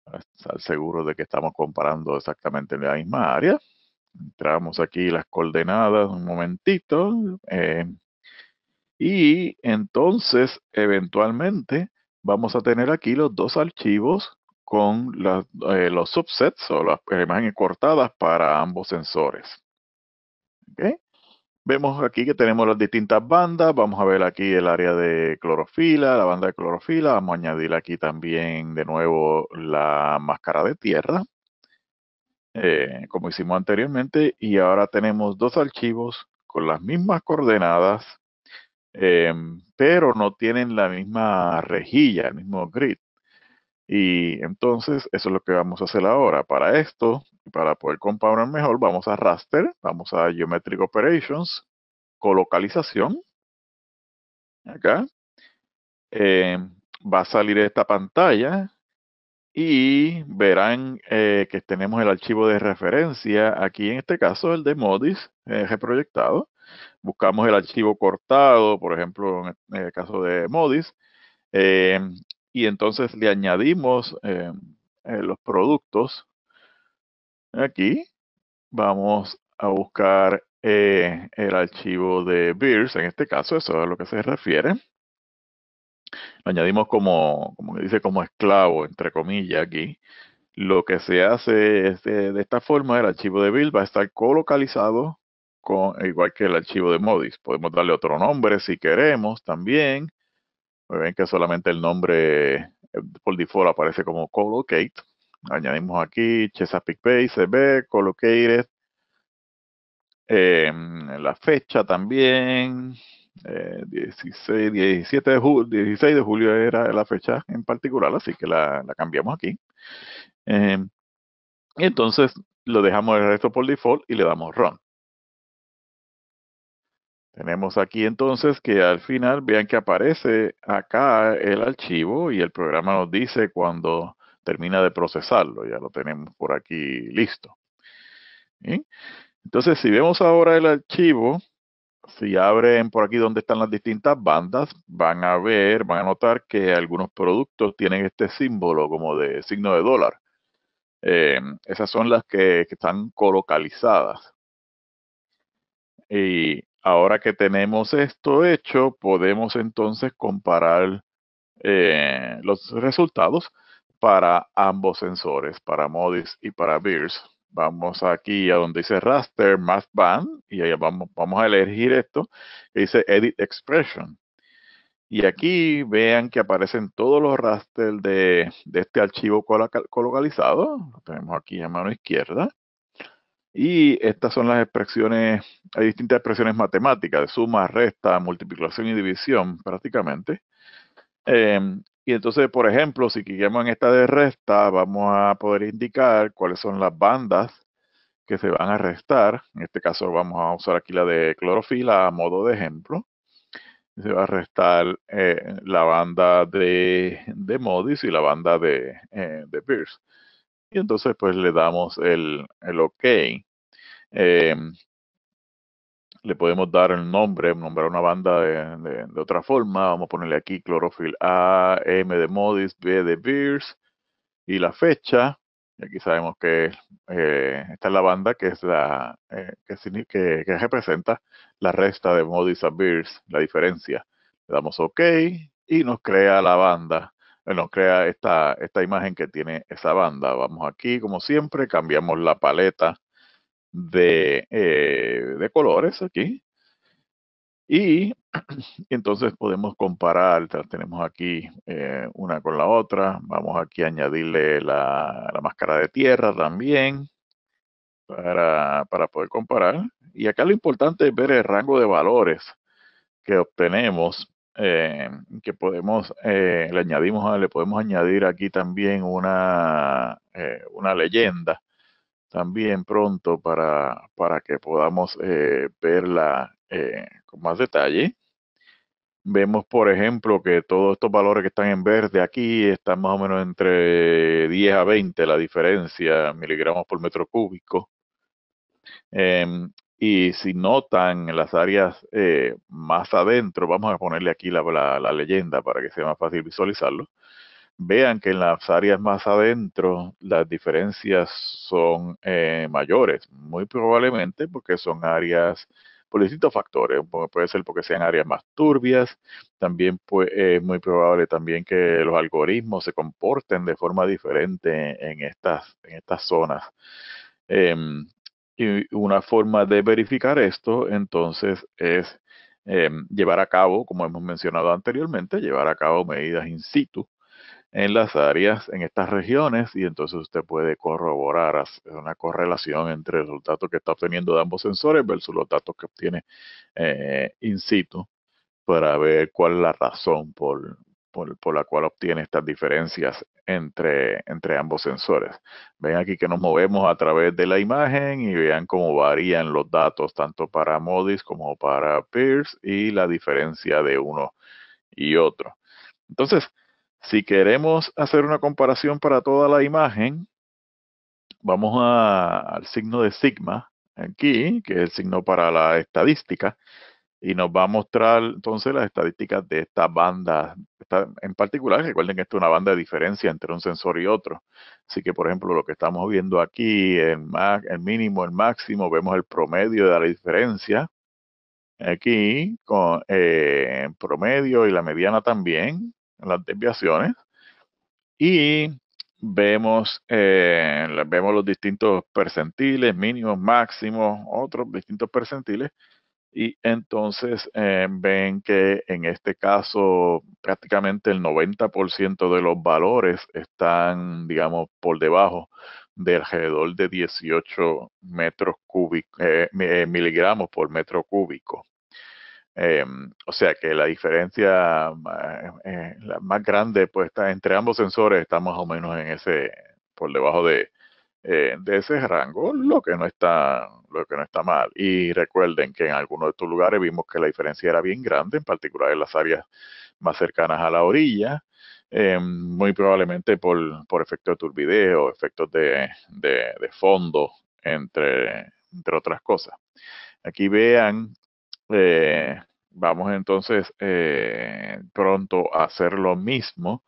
estar seguro de que estamos comparando exactamente la misma área. Entramos aquí las coordenadas un momentito. Eh, y entonces, eventualmente, vamos a tener aquí los dos archivos con eh, los subsets o las imágenes cortadas para ambos sensores. Vemos aquí que tenemos las distintas bandas. Vamos a ver aquí el área de clorofila, la banda de clorofila. Vamos a añadir aquí también de nuevo la máscara de tierra, eh, como hicimos anteriormente. Y ahora tenemos dos archivos con las mismas coordenadas, eh, pero no tienen la misma rejilla, el mismo grid. Y entonces eso es lo que vamos a hacer ahora. Para esto, para poder comparar mejor, vamos a raster, vamos a geometric operations, colocalización. Acá. Eh, va a salir esta pantalla y verán eh, que tenemos el archivo de referencia. Aquí en este caso el de Modis eh, reproyectado. Buscamos el archivo cortado, por ejemplo, en el caso de Modis y entonces le añadimos eh, eh, los productos. Aquí vamos a buscar eh, el archivo de Beers, en este caso, eso es a lo que se refiere. Lo añadimos como, como dice, como esclavo, entre comillas, aquí. Lo que se hace es de, esta forma, el archivo de Beers va a estar colocalizado con, igual que el archivo de Modis. Podemos darle otro nombre si queremos también ven que solamente el nombre eh, por default aparece como Colocate. Añadimos aquí Chesapeake Bay, CB, Colocated. Em, la fecha también, 16, eh, 17 de julio, era la fecha en particular, así que la, cambiamos aquí. Em, y entonces lo dejamos el resto por default y le damos run. Tenemos aquí entonces que al final vean que aparece acá el archivo y el programa nos dice cuando termina de procesarlo. Ya lo tenemos por aquí listo. Entonces, si vemos ahora el archivo, si abren por aquí donde están las distintas bandas, van a ver, van a notar que algunos productos tienen este símbolo como de signo de dólar. Eh, esas son las que, que están colocalizadas. Y Ahora que tenemos esto hecho, podemos entonces comparar eh, los resultados para ambos sensores, para MODIS y para BIRS. Vamos aquí a donde dice raster, math band, y ahí vamos, vamos a elegir esto, que dice edit expression. Y aquí vean que aparecen todos los raster de, de este archivo colocalizado. Lo tenemos aquí a mano izquierda. Y estas son las expresiones, hay distintas expresiones matemáticas de suma, resta, multiplicación y división prácticamente. Em, y entonces, por ejemplo, si queremos en esta de resta, vamos a poder indicar cuáles son las bandas que se van a restar. En este caso vamos a usar aquí la de clorofila a modo de ejemplo. Se va a restar eh, la banda de, Modis y la banda de, eh, de Pierce y entonces pues le damos el, OK. Em, le podemos dar el nombre, nombrar una banda de, otra forma. Vamos a ponerle aquí clorofil A, M de Modis, B de Beers y la fecha. Y aquí sabemos que eh, esta es la banda que es la eh, que, que, representa la resta de Modis a Beers, la diferencia. Le damos OK y nos crea la banda nos crea esta, esta imagen que tiene esa banda. Vamos aquí, como siempre, cambiamos la paleta de, eh, colores aquí. Y, entonces podemos comparar, tenemos aquí eh, una con la otra, vamos aquí a añadirle la, máscara de tierra también para, para poder comparar. Y acá lo importante es ver el rango de valores que obtenemos eh, que podemos, eh, le añadimos, ah, le podemos añadir aquí también una, eh, una leyenda también pronto para, para que podamos eh, verla con más detalle. Vemos, por ejemplo, que todos estos valores que están en verde aquí están más o menos entre 10 a 20 la diferencia, miligramos por metro cúbico. Em, y si notan en las áreas eh, más adentro, vamos a ponerle aquí la, leyenda para que sea más fácil visualizarlo, vean que en las áreas más adentro las diferencias son eh, mayores, muy probablemente porque son áreas por distintos factores, puede ser porque sean áreas más turbias, también es muy probable también que los algoritmos se comporten de forma diferente en estas, en estas zonas. Em, y una forma de verificar esto entonces es em, llevar a cabo, como hemos mencionado anteriormente, llevar a cabo medidas in situ en las áreas, en estas regiones, y entonces usted puede corroborar una correlación entre los datos que está obteniendo de ambos sensores versus los datos que obtiene eh, in situ para ver cuál es la razón por, por, la cual obtiene estas diferencias entre, entre ambos sensores. Ven aquí que nos movemos a través de la imagen y vean cómo varían los datos tanto para MODIS como para pirs y la diferencia de uno y otro. Entonces, si queremos hacer una comparación para toda la imagen, vamos al signo de sigma aquí, que es el signo para la estadística, y nos va a mostrar entonces las estadísticas de esta banda. en particular, recuerden que esto es una banda de diferencia entre un sensor y otro. Así que, por ejemplo, lo que estamos viendo aquí, el, mínimo, el máximo, vemos el promedio de la diferencia. Aquí, con eh, promedio y la mediana también, las desviaciones. Y vemos, eh, vemos los distintos percentiles, mínimos, máximos, otros distintos percentiles. Y entonces eh, ven que en este caso prácticamente el 90% de los valores están, digamos, por debajo de alrededor de 18 metros cúbicos, eh, eh, miligramos por metro cúbico. Em, o sea que la diferencia más grande pues está entre ambos sensores, está más o menos en ese, por debajo de, eh, de ese rango, lo que no está lo que no está mal. Y recuerden que en algunos de estos lugares vimos que la diferencia era bien grande, en particular en las áreas más cercanas a la orilla, eh, muy probablemente por, por efectos de o efectos de, de, fondo, entre, entre, otras cosas. Aquí vean, eh, vamos entonces pronto a hacer lo mismo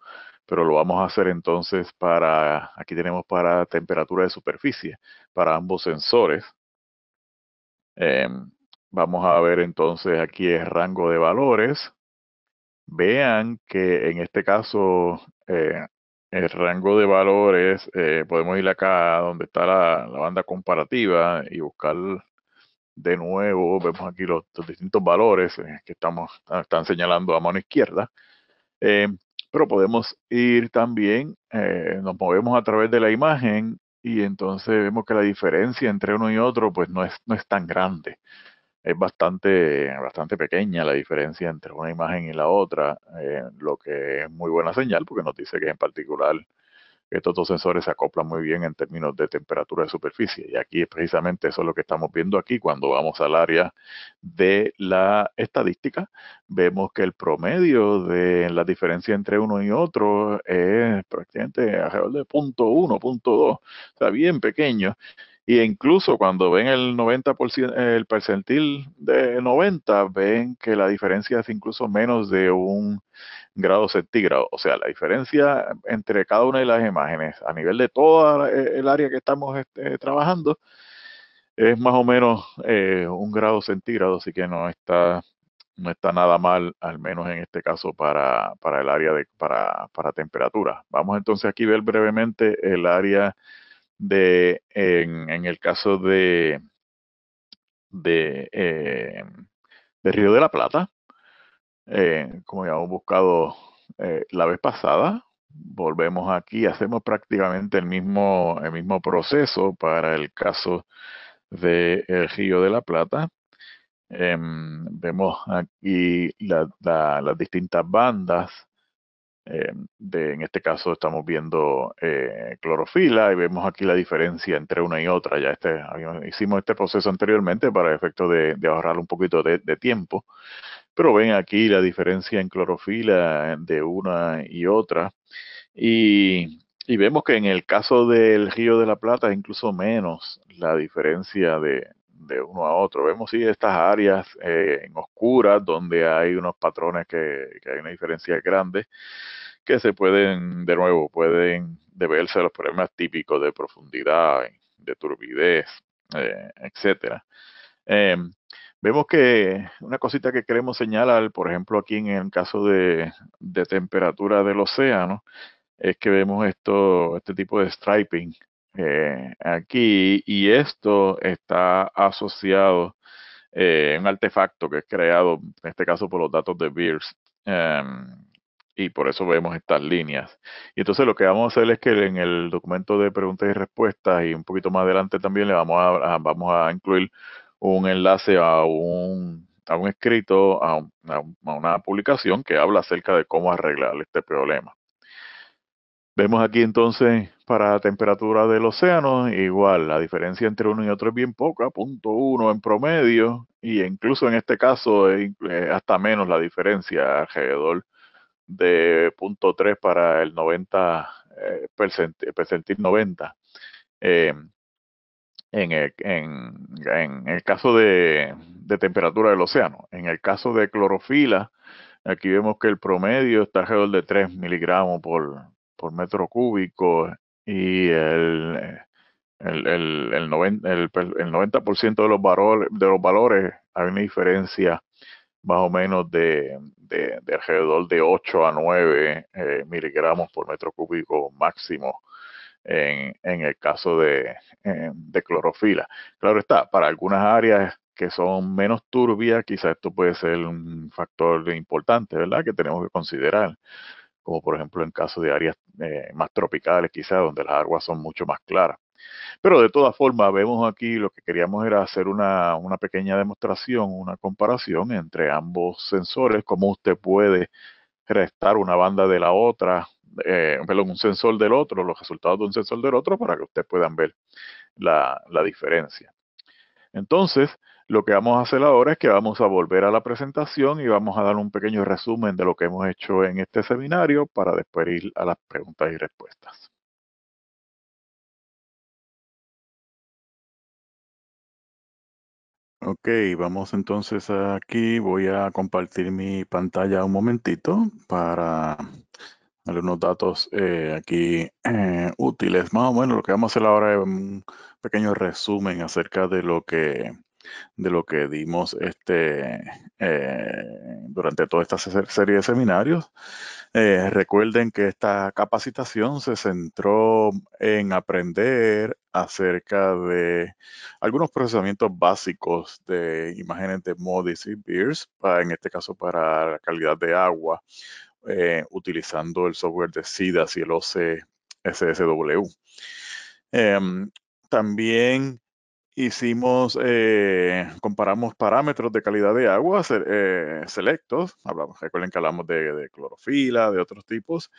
pero lo vamos a hacer entonces para, aquí tenemos para temperatura de superficie, para ambos sensores. Em, vamos a ver entonces aquí el rango de valores. Vean que en este caso eh, el rango de valores, eh, podemos ir acá donde está la, banda comparativa y buscar de nuevo, vemos aquí los, los distintos valores eh, que estamos, están señalando a mano izquierda. Em, pero podemos ir también, eh, nos movemos a través de la imagen y entonces vemos que la diferencia entre uno y otro pues no es, no es tan grande. Es bastante, bastante pequeña la diferencia entre una imagen y la otra, eh, lo que es muy buena señal porque nos dice que en particular estos dos sensores se acoplan muy bien en términos de temperatura de superficie y aquí es precisamente eso lo que estamos viendo aquí cuando vamos al área de la estadística. Vemos que el promedio de la diferencia entre uno y otro es prácticamente alrededor de 0.1, 0.2, o sea, bien pequeño. Y incluso cuando ven el 90%, el percentil de 90, ven que la diferencia es incluso menos de un grado centígrado. O sea, la diferencia entre cada una de las imágenes a nivel de toda el área que estamos este, trabajando es más o menos eh, un grado centígrado, así que no está no está nada mal, al menos en este caso para, para el área de para, para temperatura. Vamos entonces aquí a ver brevemente el área de, en, el caso de, de, eh, Río de la Plata, eh, como ya hemos buscado eh, la vez pasada, volvemos aquí, hacemos prácticamente el mismo, el mismo proceso para el caso de Río de la Plata. Em, vemos aquí las distintas bandas eh, en este caso estamos viendo eh, clorofila y vemos aquí la diferencia entre una y otra. Ya este, hicimos este proceso anteriormente para efecto de, de, ahorrar un poquito de, tiempo, pero ven aquí la diferencia en clorofila de una y otra. Y, y vemos que en el caso del Río de la Plata es incluso menos la diferencia de, de uno a otro. Vemos si estas áreas eh, en oscuras donde hay unos patrones que, hay una diferencia grande que se pueden, de nuevo, pueden deberse a los problemas típicos de profundidad, de turbidez, etc. Eh, etcétera. Em, vemos que una cosita que queremos señalar, por ejemplo, aquí en el caso de, de temperatura del océano, es que vemos esto, este tipo de striping eh, aquí y esto está asociado eh, un artefacto que es creado, en este caso por los datos de Beers. Em, y por eso vemos estas líneas. Y entonces lo que vamos a hacer es que en el documento de preguntas y respuestas y un poquito más adelante también le vamos a, vamos a incluir un enlace a un, a un escrito, a, a, una publicación que habla acerca de cómo arreglar este problema. Vemos aquí entonces para temperatura del océano, igual, la diferencia entre uno y otro es bien poca, punto uno en promedio, y incluso en este caso es eh, hasta menos la diferencia, alrededor de punto tres para el 90, eh, percentil, 90. Eh, en, el, caso de, de temperatura del océano. En el caso de clorofila, aquí vemos que el promedio está alrededor de 3 miligramos por, por metro cúbico y el, el, el, el 90%, el, 90 pues, de, los valores, de los valores hay una diferencia más o menos de, de, alrededor de 8 a 9 eh, miligramos por metro cúbico máximo en, en el caso de, eh, de clorofila. Claro está, para algunas áreas que son menos turbias, quizás esto puede ser un factor importante, ¿verdad? Que tenemos que considerar como por ejemplo en caso de áreas eh, más tropicales quizás, donde las aguas son mucho más claras. Pero de todas formas, vemos aquí lo que queríamos era hacer una, pequeña demostración, una comparación entre ambos sensores, cómo usted puede restar una banda de la otra, eh, perdón, un sensor del otro, los resultados de un sensor del otro, para que ustedes puedan ver la, la diferencia. Entonces, lo que vamos a hacer ahora es que vamos a volver a la presentación y vamos a dar un pequeño resumen de lo que hemos hecho en este seminario para después ir a las preguntas y respuestas. Ok, vamos entonces aquí. Voy a compartir mi pantalla un momentito para darle unos datos eh, aquí eh, útiles. Más o menos lo que vamos a hacer ahora es un pequeño resumen acerca de lo que de lo que dimos este, eh, durante toda esta serie de seminarios. Eh, recuerden que esta capacitación se centró en aprender acerca de algunos procesamientos básicos de imágenes de MODIS y BEARS, en este caso para la calidad de agua, eh, utilizando el software de SIDAS y el OCSSW. Em, también Hicimos, eh, comparamos parámetros de calidad de agua eh, selectos, hablamos, recuerden que hablamos de, clorofila, de otros tipos,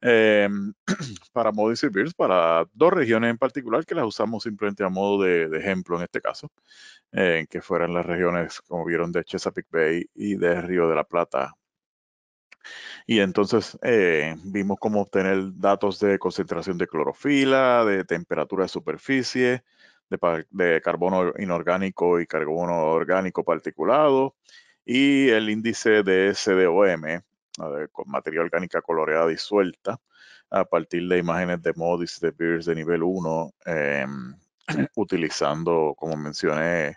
em, para modo servir para dos regiones en particular que las usamos simplemente a modo de, ejemplo en este caso, que fueran las regiones, como vieron, de Chesapeake Bay y de Río de la Plata, y entonces eh, vimos cómo obtener datos de concentración de clorofila, de temperatura de superficie, de, carbono inorgánico y carbono orgánico particulado y el índice de SDOM, con materia orgánica coloreada disuelta, a partir de imágenes de MODIS de Beers de nivel 1, em, utilizando, como mencioné,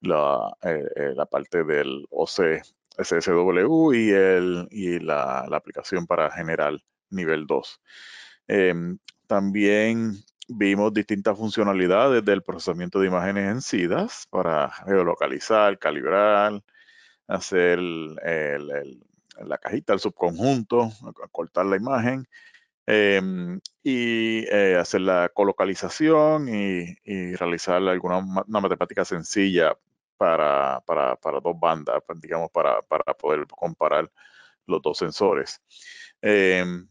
la, eh, eh, parte del OC SSW y, el, y la, aplicación para general nivel 2. Em, también vimos distintas funcionalidades del procesamiento de imágenes en SIDAS para geolocalizar, calibrar, hacer la cajita, el subconjunto, cortar la imagen em, y eh, hacer la colocalización y, realizar alguna matemática sencilla para, dos bandas, pues, digamos, para, poder comparar los dos sensores. Em,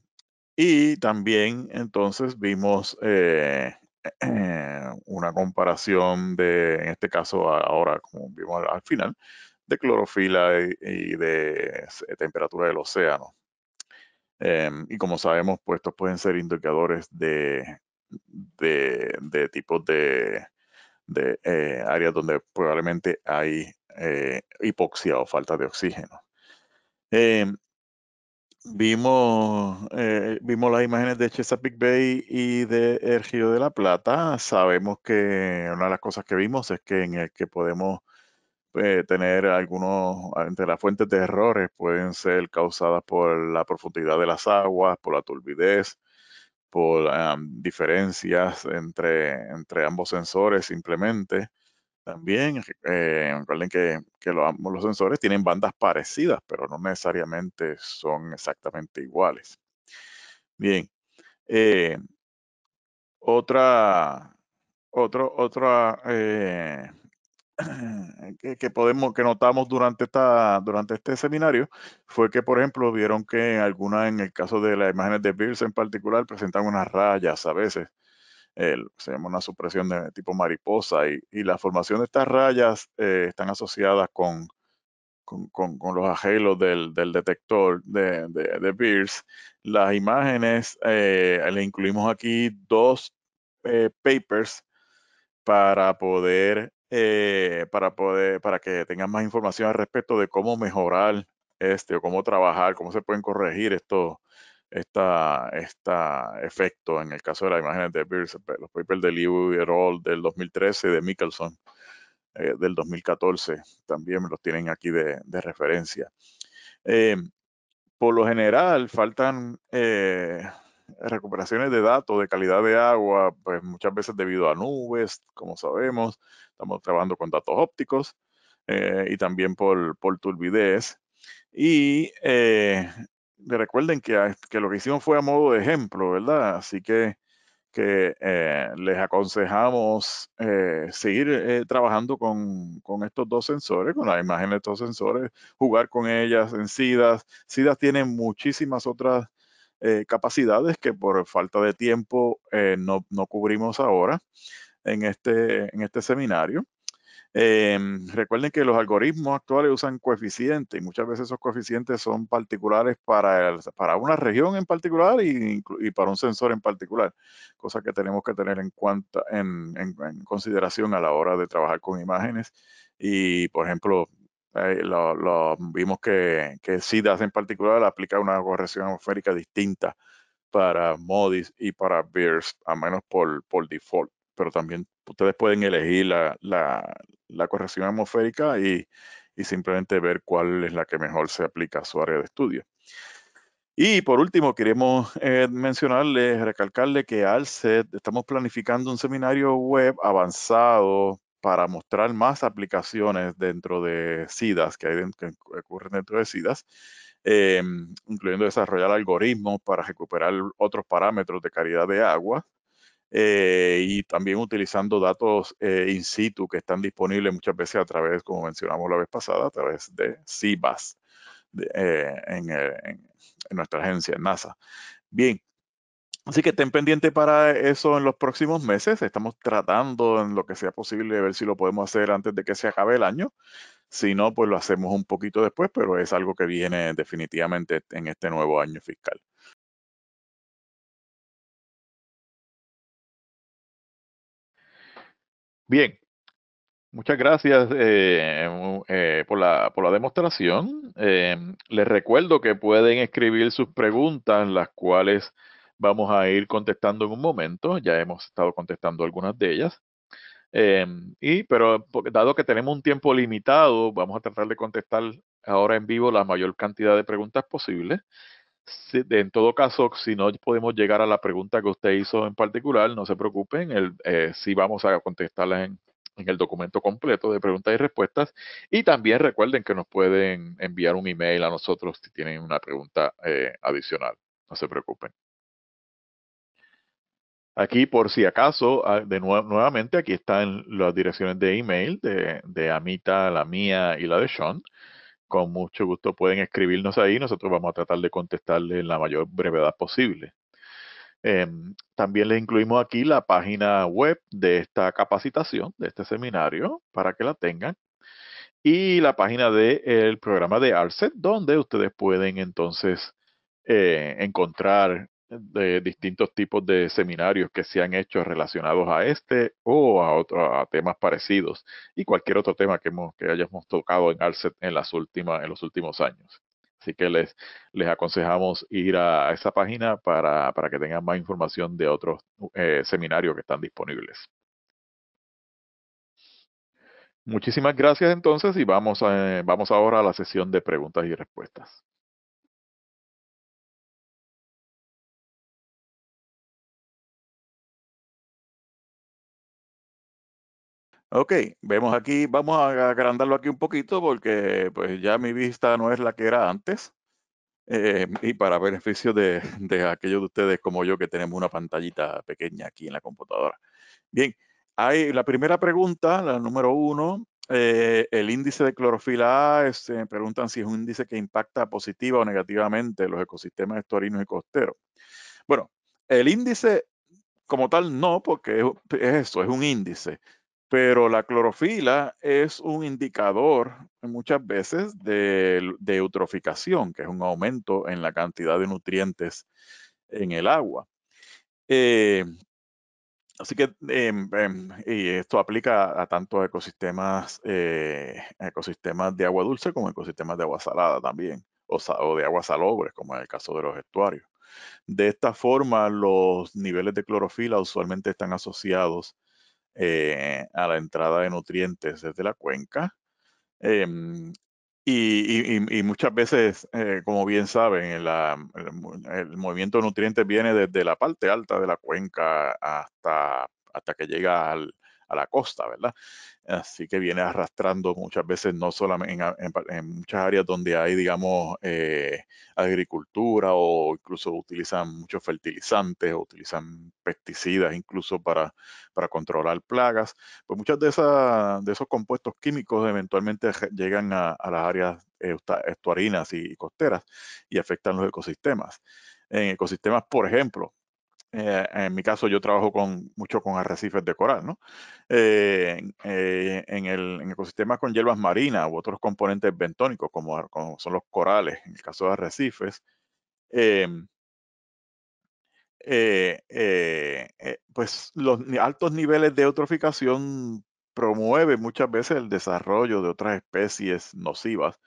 y también entonces vimos eh, eh, una comparación de, en este caso ahora, como vimos al, final, de clorofila y, de, eh, temperatura del océano. Em, y como sabemos, pues estos pueden ser indicadores de, tipos de, áreas donde probablemente hay hipoxia o falta de oxígeno. Em, Vimos, eh, vimos las imágenes de Chesapeake Bay y de el Río de la Plata. Sabemos que una de las cosas que vimos es que en el que podemos eh, tener algunos, entre las fuentes de errores, pueden ser causadas por la profundidad de las aguas, por la turbidez, por diferencias entre, entre ambos sensores simplemente. También eh, recuerden que, los, ambos sensores tienen bandas parecidas, pero no necesariamente son exactamente iguales. Bien. Eh, otra otra, eh, otra que, podemos, que notamos durante, esta, durante este seminario fue que, por ejemplo, vieron que algunas, en el caso de las imágenes de BIRS en particular, presentan unas rayas a veces se llama una supresión de tipo mariposa y, la formación de estas rayas eh, están asociadas con, los ajelos del, detector de, de, Beers. Las imágenes, eh, le incluimos aquí dos eh, papers para poder, para poder, para que tengan más información al respecto de cómo mejorar este o cómo trabajar, cómo se pueden corregir estos este esta efecto en el caso de las imágenes de Beers, eh, los papers de Liu y Roll del 2013 de Mickelson eh, del 2014 también los tienen aquí de, referencia. Eh, por lo general faltan recuperaciones de datos de calidad de agua, pues muchas veces debido a nubes, como sabemos, estamos trabajando con datos ópticos y también por, por turbidez. Y recuerden que, que lo que hicimos fue a modo de ejemplo, ¿verdad? Así que, que eh, les aconsejamos eh, seguir eh, trabajando con, estos dos sensores, con la imagen de estos sensores, jugar con ellas en SIDAS. SIDAS tiene muchísimas otras capacidades que por falta de tiempo no, no, cubrimos ahora en este, en este seminario. Em, recuerden que los algoritmos actuales usan coeficientes y muchas veces esos coeficientes son particulares para, para una región en particular y, para un sensor en particular, cosa que tenemos que tener en, cuenta, en, consideración a la hora de trabajar con imágenes. Y, por ejemplo, eh, vimos que, que SIDAS en particular aplica una corrección atmosférica distinta para MODIS y para BIRS, a menos por default pero también ustedes pueden elegir la, corrección atmosférica y, simplemente ver cuál es la que mejor se aplica a su área de estudio. Y por último, queremos eh, mencionarles, recalcarle que set estamos planificando un seminario web avanzado para mostrar más aplicaciones dentro de SIDAS, que, ocurren dentro de SIDAS, eh, incluyendo desarrollar algoritmos para recuperar otros parámetros de calidad de agua, eh, y también utilizando datos eh, in situ que están disponibles muchas veces a través, como mencionamos la vez pasada, a través de CIBAS eh, en, en nuestra agencia, en NASA. Bien, Así que estén pendientes para eso en los próximos meses. Estamos tratando en lo que sea posible de ver si lo podemos hacer antes de que se acabe el año. Si no, pues lo hacemos un poquito después, pero es algo que viene definitivamente en este nuevo año fiscal. Bien, muchas gracias eh, eh, por, la, demostración. Em, les recuerdo que pueden escribir sus preguntas, las cuales vamos a ir contestando en un momento. Ya hemos estado contestando algunas de ellas. Em, y, pero dado que tenemos un tiempo limitado, vamos a tratar de contestar ahora en vivo la mayor cantidad de preguntas posibles si, en todo caso, si no podemos llegar a la pregunta que usted hizo en particular, no se preocupen, el, eh, si vamos a contestarla en, en el documento completo de preguntas y respuestas. Y también recuerden que nos pueden enviar un email a nosotros si tienen una pregunta eh, adicional. No se preocupen. Aquí, por si acaso, ah, de nuevamente, aquí están las direcciones de email de, de Amita, la mía y la de Sean con mucho gusto pueden escribirnos ahí. Nosotros vamos a tratar de contestarles en la mayor brevedad posible. Em, también les incluimos aquí la página web de esta capacitación, de este seminario, para que la tengan. Y la página del programa de ARCET, donde ustedes pueden entonces eh, encontrar de distintos tipos de seminarios que se han hecho relacionados a este o a, otro, a temas parecidos y cualquier otro tema que, que hayamos tocado en Alset en, las últimas, en los últimos años. Así que les, les aconsejamos ir a esa página para, para que tengan más información de otros eh, seminarios que están disponibles. Muchísimas gracias entonces y vamos, vamos ahora a la sesión de preguntas y respuestas. Ok, vemos aquí, vamos a agrandarlo aquí un poquito porque pues ya mi vista no es la que era antes. Eh, y para beneficio de, aquellos de ustedes como yo que tenemos una pantallita pequeña aquí en la computadora. Bien, hay la primera pregunta, la número uno, eh, el índice de clorofila A, se este, preguntan si es un índice que impacta positiva o negativamente los ecosistemas estuarinos y costeros. Bueno, el índice como tal no, porque es eso, es un índice pero la clorofila es un indicador muchas veces de, de, eutroficación, que es un aumento en la cantidad de nutrientes en el agua. Eh, así que em, em, y esto aplica a tantos ecosistemas, eh, ecosistemas de agua dulce como ecosistemas de agua salada también, o, de agua salobres, como es el caso de los estuarios. De esta forma, los niveles de clorofila usualmente están asociados eh, a la entrada de nutrientes desde la cuenca. Em, y, muchas veces, eh, como bien saben, el, el, movimiento de nutrientes viene desde la parte alta de la cuenca hasta, hasta que llega al, a la costa, ¿verdad? Así que viene arrastrando muchas veces, no solamente en, muchas áreas donde hay, digamos, eh, agricultura o incluso utilizan muchos fertilizantes o utilizan pesticidas incluso para, para controlar plagas, pues muchas de, esas, de esos compuestos químicos eventualmente llegan a, a las áreas eh, estuarinas y costeras y afectan los ecosistemas. En ecosistemas, por ejemplo, eh, en mi caso yo trabajo mucho con arrecifes de coral, ¿no? Eh, eh, en, el, en ecosistemas con hierbas marinas u otros componentes bentónicos, como, como, son los corales, en el caso de arrecifes, em, pues los altos niveles de eutroficación promueven muchas veces el desarrollo de otras especies nocivas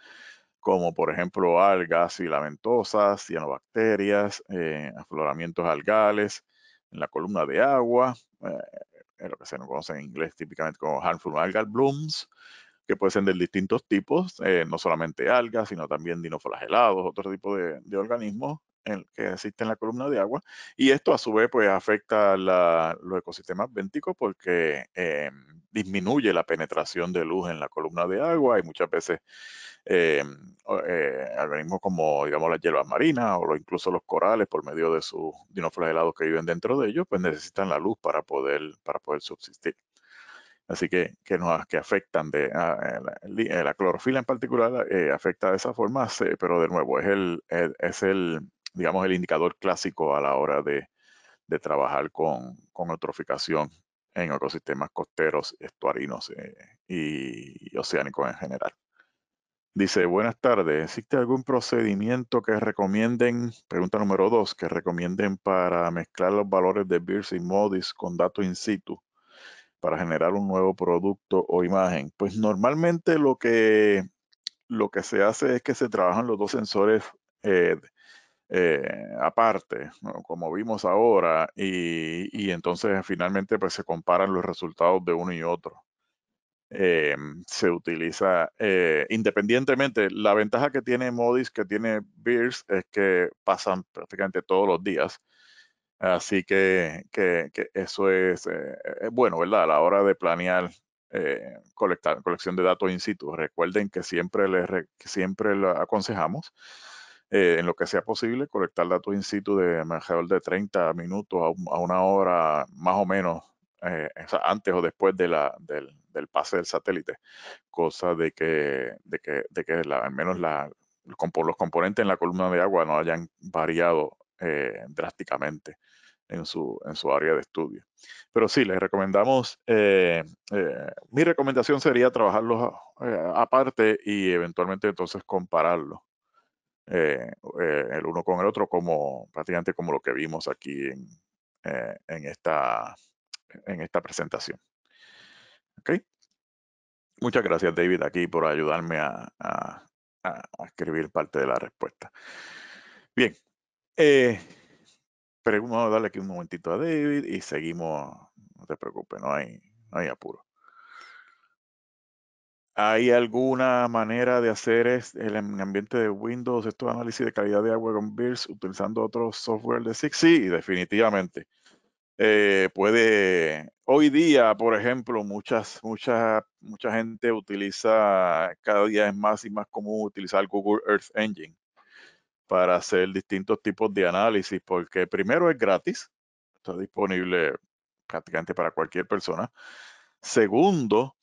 como por ejemplo algas filamentosas, cianobacterias, eh, afloramientos algales en la columna de agua, eh, lo que se conoce en inglés típicamente como harmful algal blooms, que pueden ser de distintos tipos, eh, no solamente algas, sino también dinoflagelados, otro tipo de, organismos en, que existen en la columna de agua. Y esto a su vez pues afecta la, los ecosistemas benticos porque disminuye la penetración de luz en la columna de agua y muchas veces eh, eh organismos como, digamos, las hierbas marinas o incluso los corales por medio de sus dinoflagelados que viven dentro de ellos, pues necesitan la luz para poder, para poder subsistir. Así que, que, que afectan de ah, eh, eh, la, clorofila en particular afecta de esa forma, pero de nuevo es el, es el, digamos, el indicador clásico a la hora de, trabajar con, con eutroficación en ecosistemas costeros, estuarinos y oceánicos en general. Dice, buenas tardes, ¿existe algún procedimiento que recomienden, pregunta número dos, que recomienden para mezclar los valores de BIRS y MODIS con datos in situ para generar un nuevo producto o imagen? Pues normalmente lo que, lo que se hace es que se trabajan los dos sensores eh, eh, aparte, como vimos ahora, y, y entonces finalmente pues, se comparan los resultados de uno y otro. Eh, se utiliza eh, independientemente. La ventaja que tiene Modis, que tiene Beers, es que pasan prácticamente todos los días. Así que, eso eh, es, bueno, ¿verdad? A la hora de planear colectar, colección de datos in situ. Recuerden que siempre les, siempre aconsejamos. en lo que sea posible, colectar datos in situ de alrededor de 30 minutos a, una hora más o menos antes o después de la, del, del pase del satélite, cosa de que, que, de al menos la, los componentes en la columna de agua no hayan variado eh, drásticamente en su, en su área de estudio. Pero sí, les recomendamos, eh, eh, mi recomendación sería trabajarlos aparte y eventualmente entonces compararlos el uno con el otro como prácticamente como lo que vimos aquí en, esta, en esta presentación. ¿Ok? Muchas gracias, David, aquí por ayudarme a, escribir parte de la respuesta. Bien, eh, pero vamos a darle aquí un momentito a David y seguimos. No te preocupes, no hay, no hay apuro. ¿Hay alguna manera de hacer el ambiente de Windows estos análisis de calidad de agua con Beers, utilizando otro software de SIX? Sí, definitivamente. Eh, puede, hoy día, por ejemplo, muchas, mucha, mucha gente utiliza, cada día es más y más común utilizar Google Earth Engine para hacer distintos tipos de análisis, porque primero es gratis, está disponible prácticamente para cualquier persona. Segundo,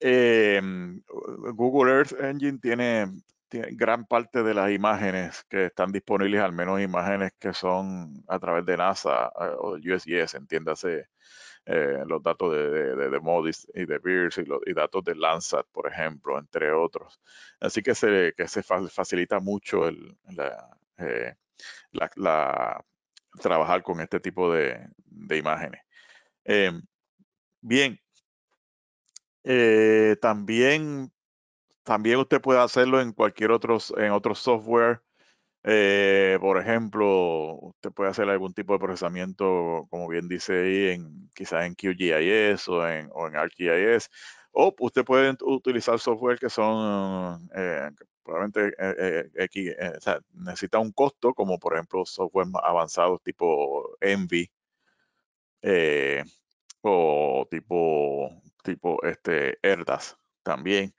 em, Google Earth Engine tiene gran parte de las imágenes que están disponibles, al menos imágenes que son a través de NASA eh, o USGS, entiéndase eh, los datos de, Modis y de BIRS y, datos de Landsat, por ejemplo, entre otros. Así que se, se facilita mucho el, eh, trabajar con este tipo de, imágenes. Em, bien, también también usted puede hacerlo en cualquier otro, en otro software. Eh, por ejemplo, usted puede hacer algún tipo de procesamiento, como bien dice ahí, en, quizás en QGIS o en, o en ArcGIS. O usted puede utilizar software que son, eh, probablemente eh, necesita un costo, como por ejemplo software más avanzado tipo Envy o tipo, tipo este, Erdas también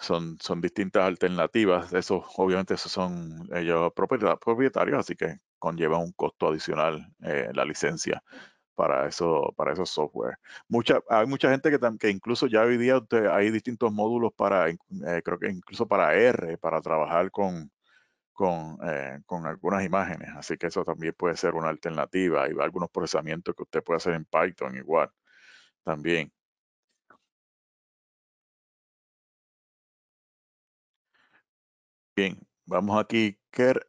son, son distintas alternativas. Eso, obviamente, esos son ellos propietarios, así que conlleva un costo adicional eh, la licencia para, eso, para esos software. Mucha, hay mucha gente que, que incluso ya hoy día usted, hay distintos módulos para, eh, creo que incluso para R, para trabajar con, con, eh, con, algunas imágenes. Así que eso también puede ser una alternativa. Hay algunos procesamientos que usted puede hacer en Python igual también. Bien, vamos aquí.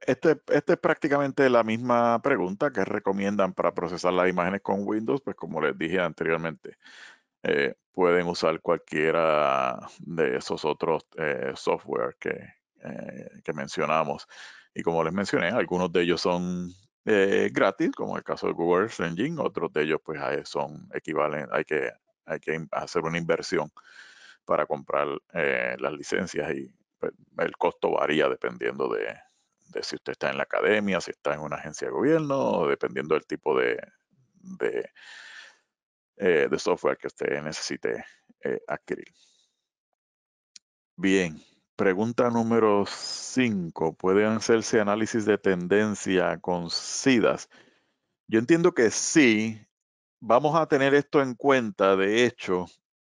Este, este es prácticamente la misma pregunta que recomiendan para procesar las imágenes con Windows, pues como les dije anteriormente, eh, pueden usar cualquiera de esos otros eh, software que, eh, que, mencionamos. Y como les mencioné, algunos de ellos son gratis, como el caso de Google Engine, otros de ellos pues son equivalentes, hay que, hay que hacer una inversión para comprar las licencias y el costo varía dependiendo de, si usted está en la academia, si está en una agencia de gobierno, dependiendo del tipo de, eh, software que usted necesite eh, adquirir. Bien, pregunta número 5. ¿Pueden hacerse análisis de tendencia con SIDAS? Yo entiendo que sí. Vamos a tener esto en cuenta, de hecho,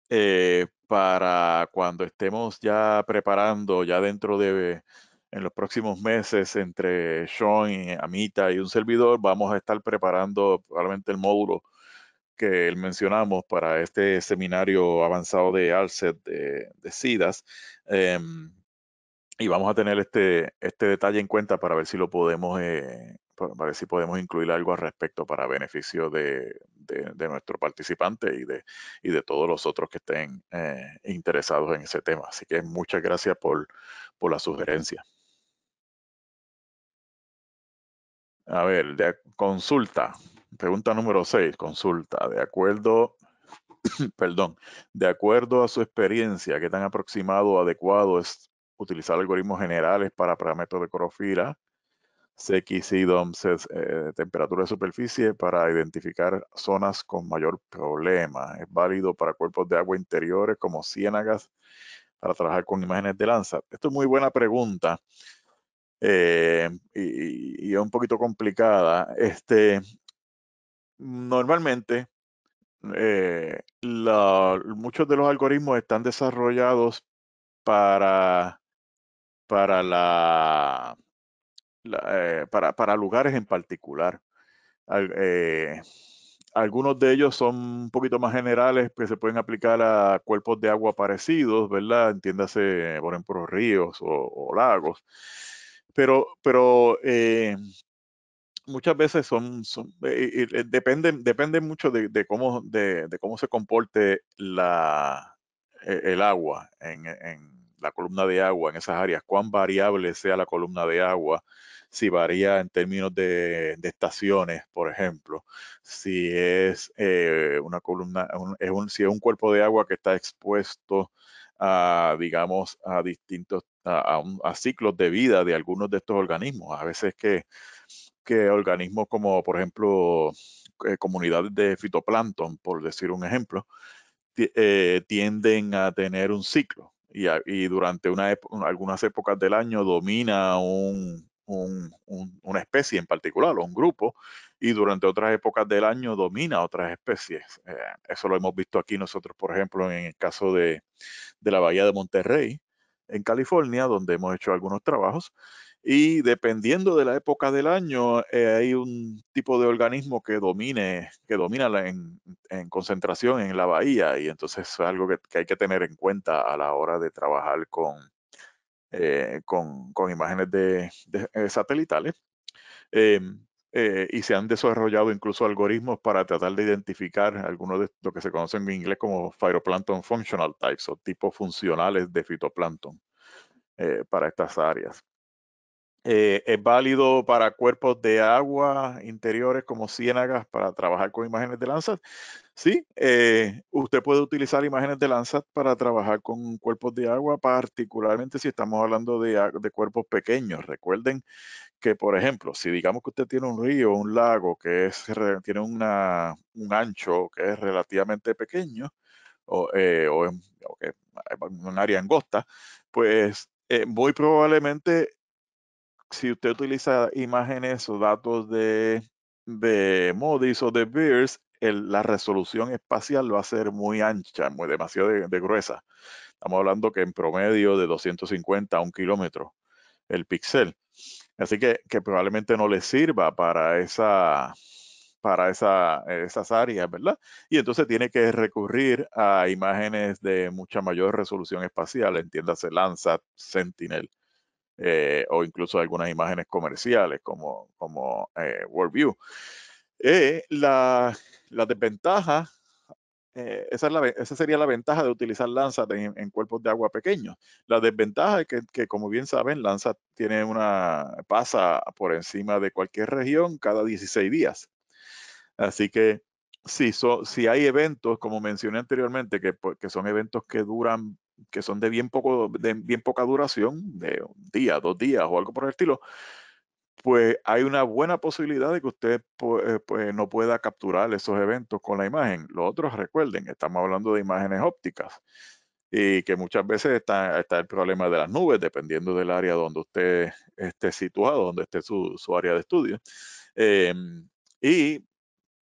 eh, para cuando estemos ya preparando, ya dentro de en los próximos meses, entre Sean y Amita y un servidor, vamos a estar preparando probablemente el módulo que mencionamos para este seminario avanzado de ALSET de, de SIDAS. Em, y vamos a tener este, este detalle en cuenta para ver si lo podemos eh, para ver si podemos incluir algo al respecto para beneficio de, de, nuestro participante y de, y de todos los otros que estén eh, interesados en ese tema. Así que muchas gracias por, por la sugerencia. A ver, de consulta. Pregunta número 6, consulta. De acuerdo, perdón, de acuerdo a su experiencia, ¿qué tan aproximado o adecuado es utilizar algoritmos generales para parámetros de corofila y DOMS, eh, temperatura de superficie, para identificar zonas con mayor problema. Es válido para cuerpos de agua interiores como ciénagas, para trabajar con imágenes de lanza. Esto es muy buena pregunta eh, y, es un poquito complicada. Este, normalmente, eh, muchos de los algoritmos están desarrollados para, para la eh, para, para, lugares en particular. Eh, algunos de ellos son un poquito más generales que se pueden aplicar a cuerpos de agua parecidos, ¿verdad? Entiéndase, por ejemplo, ríos o, lagos. Pero, pero eh, muchas veces son, depende, mucho de, cómo, de, cómo se comporte la, e, el agua en la columna de agua en esas áreas, cuán variable sea la columna de agua, si varía en términos de, estaciones, por ejemplo, si es eh, una columna, un, es un, si es un cuerpo de agua que está expuesto a, digamos, a distintos, a, ciclos de vida de algunos de estos organismos. A veces que, organismos como, por ejemplo, eh, comunidades de fitoplancton, por decir un ejemplo, eh, tienden a tener un ciclo y, durante una algunas épocas del año domina un, una especie en particular o un grupo y durante otras épocas del año domina otras especies. Eh, eso lo hemos visto aquí nosotros, por ejemplo, en el caso de, de la Bahía de Monterrey, en California, donde hemos hecho algunos trabajos y dependiendo de la época del año, eh, hay un tipo de organismo que domine, que domina en, concentración en la bahía. Y entonces es algo que, hay que tener en cuenta a la hora de trabajar con, eh, con, imágenes de, eh, satelitales. Em, y se han desarrollado incluso algoritmos para tratar de identificar algunos de lo que se conoce en inglés como phytoplankton functional types o tipos funcionales de fitoplancton para estas áreas. Eh, es válido para cuerpos de agua interiores como ciénagas para trabajar con imágenes de Landsat. Sí, eh, usted puede utilizar imágenes de Landsat para trabajar con cuerpos de agua, particularmente si estamos hablando de, cuerpos pequeños. Recuerden que, por ejemplo, si digamos que usted tiene un río, un lago que es, tiene un ancho que es relativamente pequeño o, eh, un área angosta, pues muy probablemente si usted utiliza imágenes o datos de, Modis o de Beers, la resolución espacial va a ser muy ancha, muy demasiado de, gruesa. Estamos hablando que en promedio de 250 a un kilómetro el píxel. Así que, probablemente no le sirva para, esa, para esas áreas, ¿verdad? Y entonces tiene que recurrir a imágenes de mucha mayor resolución espacial, entiéndase Lanza Sentinel, eh, o incluso algunas imágenes comerciales como, como eh, Worldview. Eh, la, desventaja, esa, es esa, sería la ventaja de utilizar lanzas en, cuerpos de agua pequeños. La desventaja es que, como bien saben, lanza tiene una, pasa por encima de cualquier región cada 16 días. Así que si, si hay eventos, como mencioné anteriormente, que, pues, que son eventos que duran que son de bien, poco, de bien poca duración, de un día, dos días o algo por el estilo, pues hay una buena posibilidad de que usted pues, pues, no pueda capturar esos eventos con la imagen. Los otros, recuerden, estamos hablando de imágenes ópticas y que muchas veces está, está el problema de las nubes, dependiendo del área donde usted esté situado, donde esté su, área de estudio. Em, y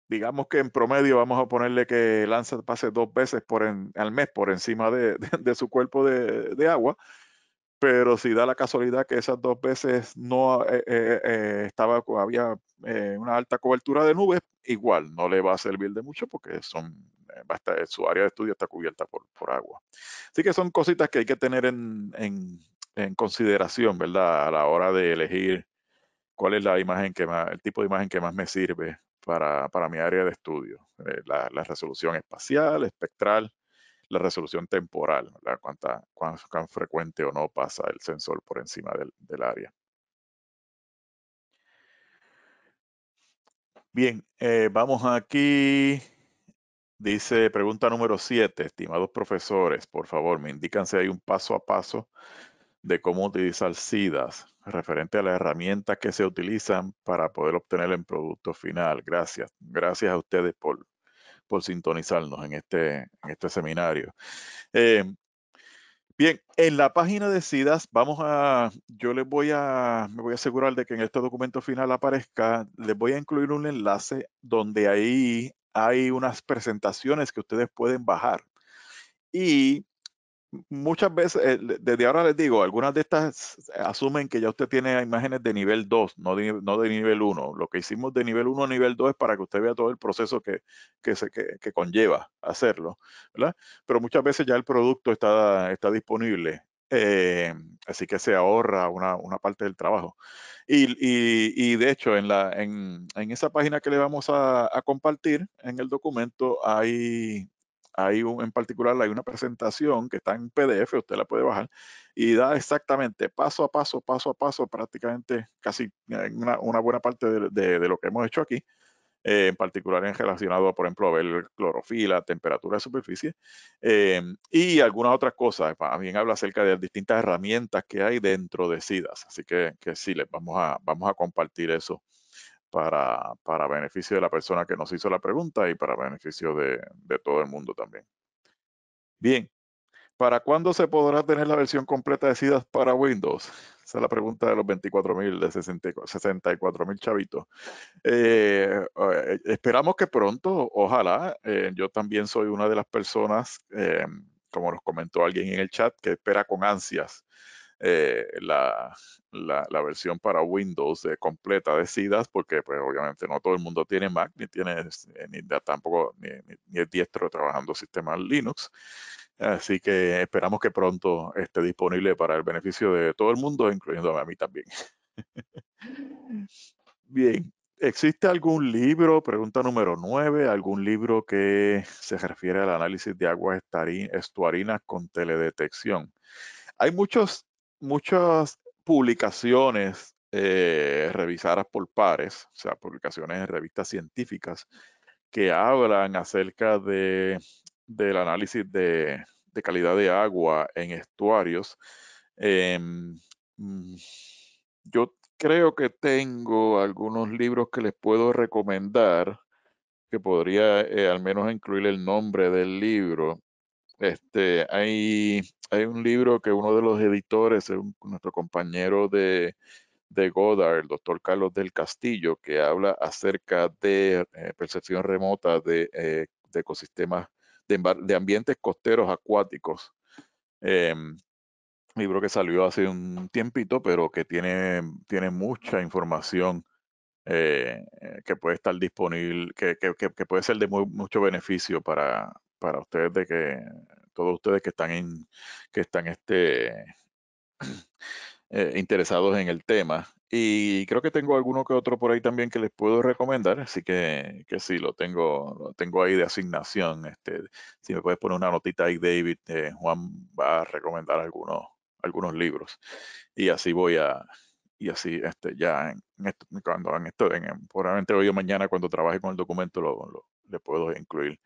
digamos que en promedio vamos a ponerle que lanza pase dos veces por al mes por encima de, su cuerpo de, agua, pero si da la casualidad que esas dos veces no eh, eh, eh, estaba, había una alta cobertura de nubes, igual no le va a servir de mucho porque son, va su área de estudio está cubierta por, agua. Así que son cositas que hay que tener en, en consideración, ¿verdad? A la hora de elegir cuál es la imagen que más, el tipo de imagen que más me sirve para, mi área de estudio, eh, la, resolución espacial, espectral, la resolución temporal, Cuánta, cuán, frecuente o no pasa el sensor por encima del, área. Bien, eh, vamos aquí. Dice, pregunta número 7, estimados profesores, por favor, me indican si hay un paso a paso de cómo utilizar SIDAS referente a las herramientas que se utilizan para poder obtener el producto final. Gracias. Gracias a ustedes por, por sintonizarnos en este, en este seminario. Eh, bien, en la página de SIDAS vamos a, yo les voy a, me voy a asegurar de que en este documento final aparezca, les voy a incluir un enlace donde ahí hay unas presentaciones que ustedes pueden bajar. Y muchas veces, eh, desde ahora les digo, algunas de estas asumen que ya usted tiene imágenes de nivel 2, no de, no de nivel 1. Lo que hicimos de nivel 1 a nivel 2 es para que usted vea todo el proceso que, que, se, conlleva hacerlo, ¿verdad? Pero muchas veces ya el producto está, está disponible. Eh, así que se ahorra una, una parte del trabajo. Y, y, y de hecho, en, la, en, en, esa página que le vamos a, a compartir en el documento hay hay en particular hay una presentación que está en PDF, usted la puede bajar, y da exactamente paso a paso, paso a paso, prácticamente casi una, una buena parte de, lo que hemos hecho aquí, eh, en particular en relacionado, por ejemplo, a ver clorofila, temperatura de superficie, eh, y algunas otras cosas. También habla acerca de las distintas herramientas que hay dentro de SIDAS, así que, que sí, les vamos a, vamos a compartir eso para, beneficio de la persona que nos hizo la pregunta y para beneficio de, todo el mundo también. Bien, ¿para cuándo se podrá tener la versión completa de SIDAS para Windows? Esa es la pregunta de los 24.000, de 64 mil chavitos. Eh, eh, esperamos que pronto, ojalá. Eh, yo también soy una de las personas, como nos comentó alguien en el chat, que espera con ansias eh, la, versión para Windows completa de Cidas porque pues obviamente no todo el mundo tiene Mac, ni tiene eh, ni tampoco ni, es diestro trabajando sistemas Linux. Así que esperamos que pronto esté disponible para el beneficio de todo el mundo, incluyéndome a mí también. Bien, ¿existe algún libro, pregunta número 9, algún libro que se refiere al análisis de aguas estuarinas con teledetección? Hay muchos muchas publicaciones eh, revisadas por pares, o sea, publicaciones en revistas científicas que hablan acerca de, del análisis de, calidad de agua en estuarios. Em, mm, yo creo que tengo algunos libros que les puedo recomendar, que podría eh, al menos incluir el nombre del libro. Este, hay, hay un libro que uno de los editores, nuestro compañero de, de el doctor Carlos del Castillo, que habla acerca de eh, percepción remota de, eh, ecosistemas, de, ambientes costeros acuáticos. Em, libro que salió hace un tiempito, pero que tiene, mucha información eh, que puede estar disponible, que, puede ser de mucho beneficio para, para ustedes de que todos ustedes que están en, que están este eh, interesados en el tema. Y creo que tengo alguno que otro por ahí también que les puedo recomendar, así que, que sí, lo tengo, tengo ahí de asignación. Este, si me puedes poner una notita ahí, David, eh, Juan va a recomendar algunos, algunos libros. Y así voy a, y así este, ya en, cuando en en, probablemente hoy o mañana cuando trabaje con el documento lo, lo le puedo incluir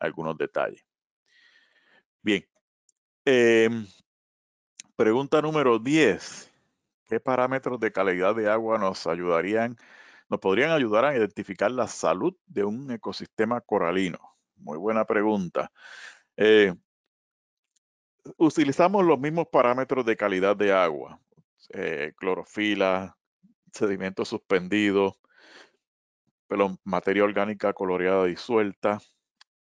algunos detalles. Bien. Em, pregunta número 10. ¿Qué parámetros de calidad de agua nos ayudarían, nos podrían ayudar a identificar la salud de un ecosistema coralino? Muy buena pregunta. Eh, utilizamos los mismos parámetros de calidad de agua, eh, clorofila, sedimentos suspendidos, materia orgánica coloreada disuelta,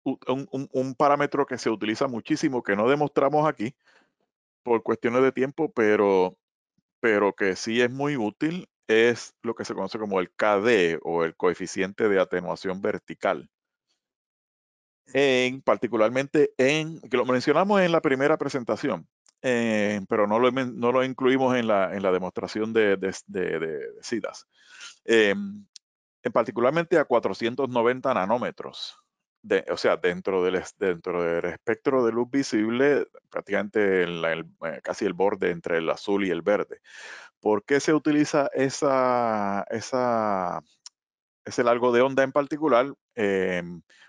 un, parámetro que se utiliza muchísimo, que no demostramos aquí por cuestiones de tiempo, pero, pero que sí es muy útil, es lo que se conoce como el KD o el coeficiente de atenuación vertical. En, particularmente en, que lo mencionamos en la primera presentación, eh, pero no lo, incluimos en la, demostración de, de, SIDAS. Em, en particularmente a 490 nanómetros o sea, dentro del, dentro del espectro de luz visible, prácticamente eh, casi el borde entre el azul y el verde. ¿Por qué se utiliza esa, esa, ese largo de onda en particular? Eh,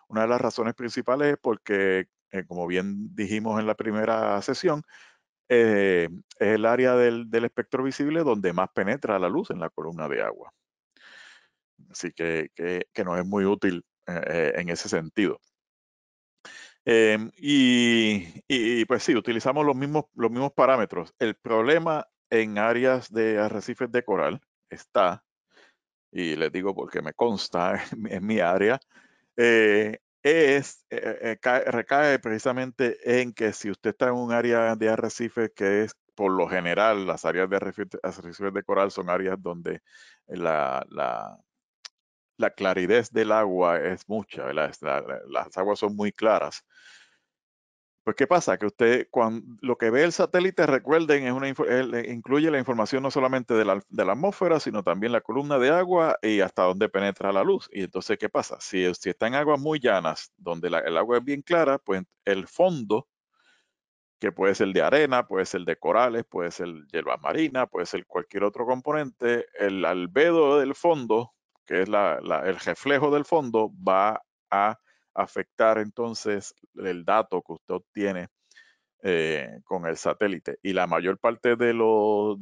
una de las razones principales es porque, eh, como bien dijimos en la primera sesión, es el área del, espectro visible donde más penetra la luz en la columna de agua. Así que, que, que, nos es muy útil eh, en ese sentido. Em, y, pues sí, utilizamos los mismos, los mismos parámetros. El problema en áreas de arrecifes de coral está, y les digo porque me consta, en mi área, eh, es, eh, recae precisamente en que si usted está en un área de arrecifes que es por lo general, las áreas de arrecifes de coral son áreas donde la, la claridad del agua es mucha, las, aguas son muy claras. Pues, ¿qué pasa? Que usted, cuando, lo que ve el satélite, recuerden, es una, eh, incluye la información no solamente de la, atmósfera, sino también la columna de agua y hasta dónde penetra la luz. Y entonces, ¿qué pasa? Si, si está en aguas muy llanas, donde el agua es bien clara, pues el fondo, que puede ser de arena, puede ser de corales, puede ser hierba marina, puede ser cualquier otro componente, el albedo del fondo que es el reflejo del fondo, va a afectar entonces el dato que usted obtiene eh, con el satélite. Y la mayor parte de los,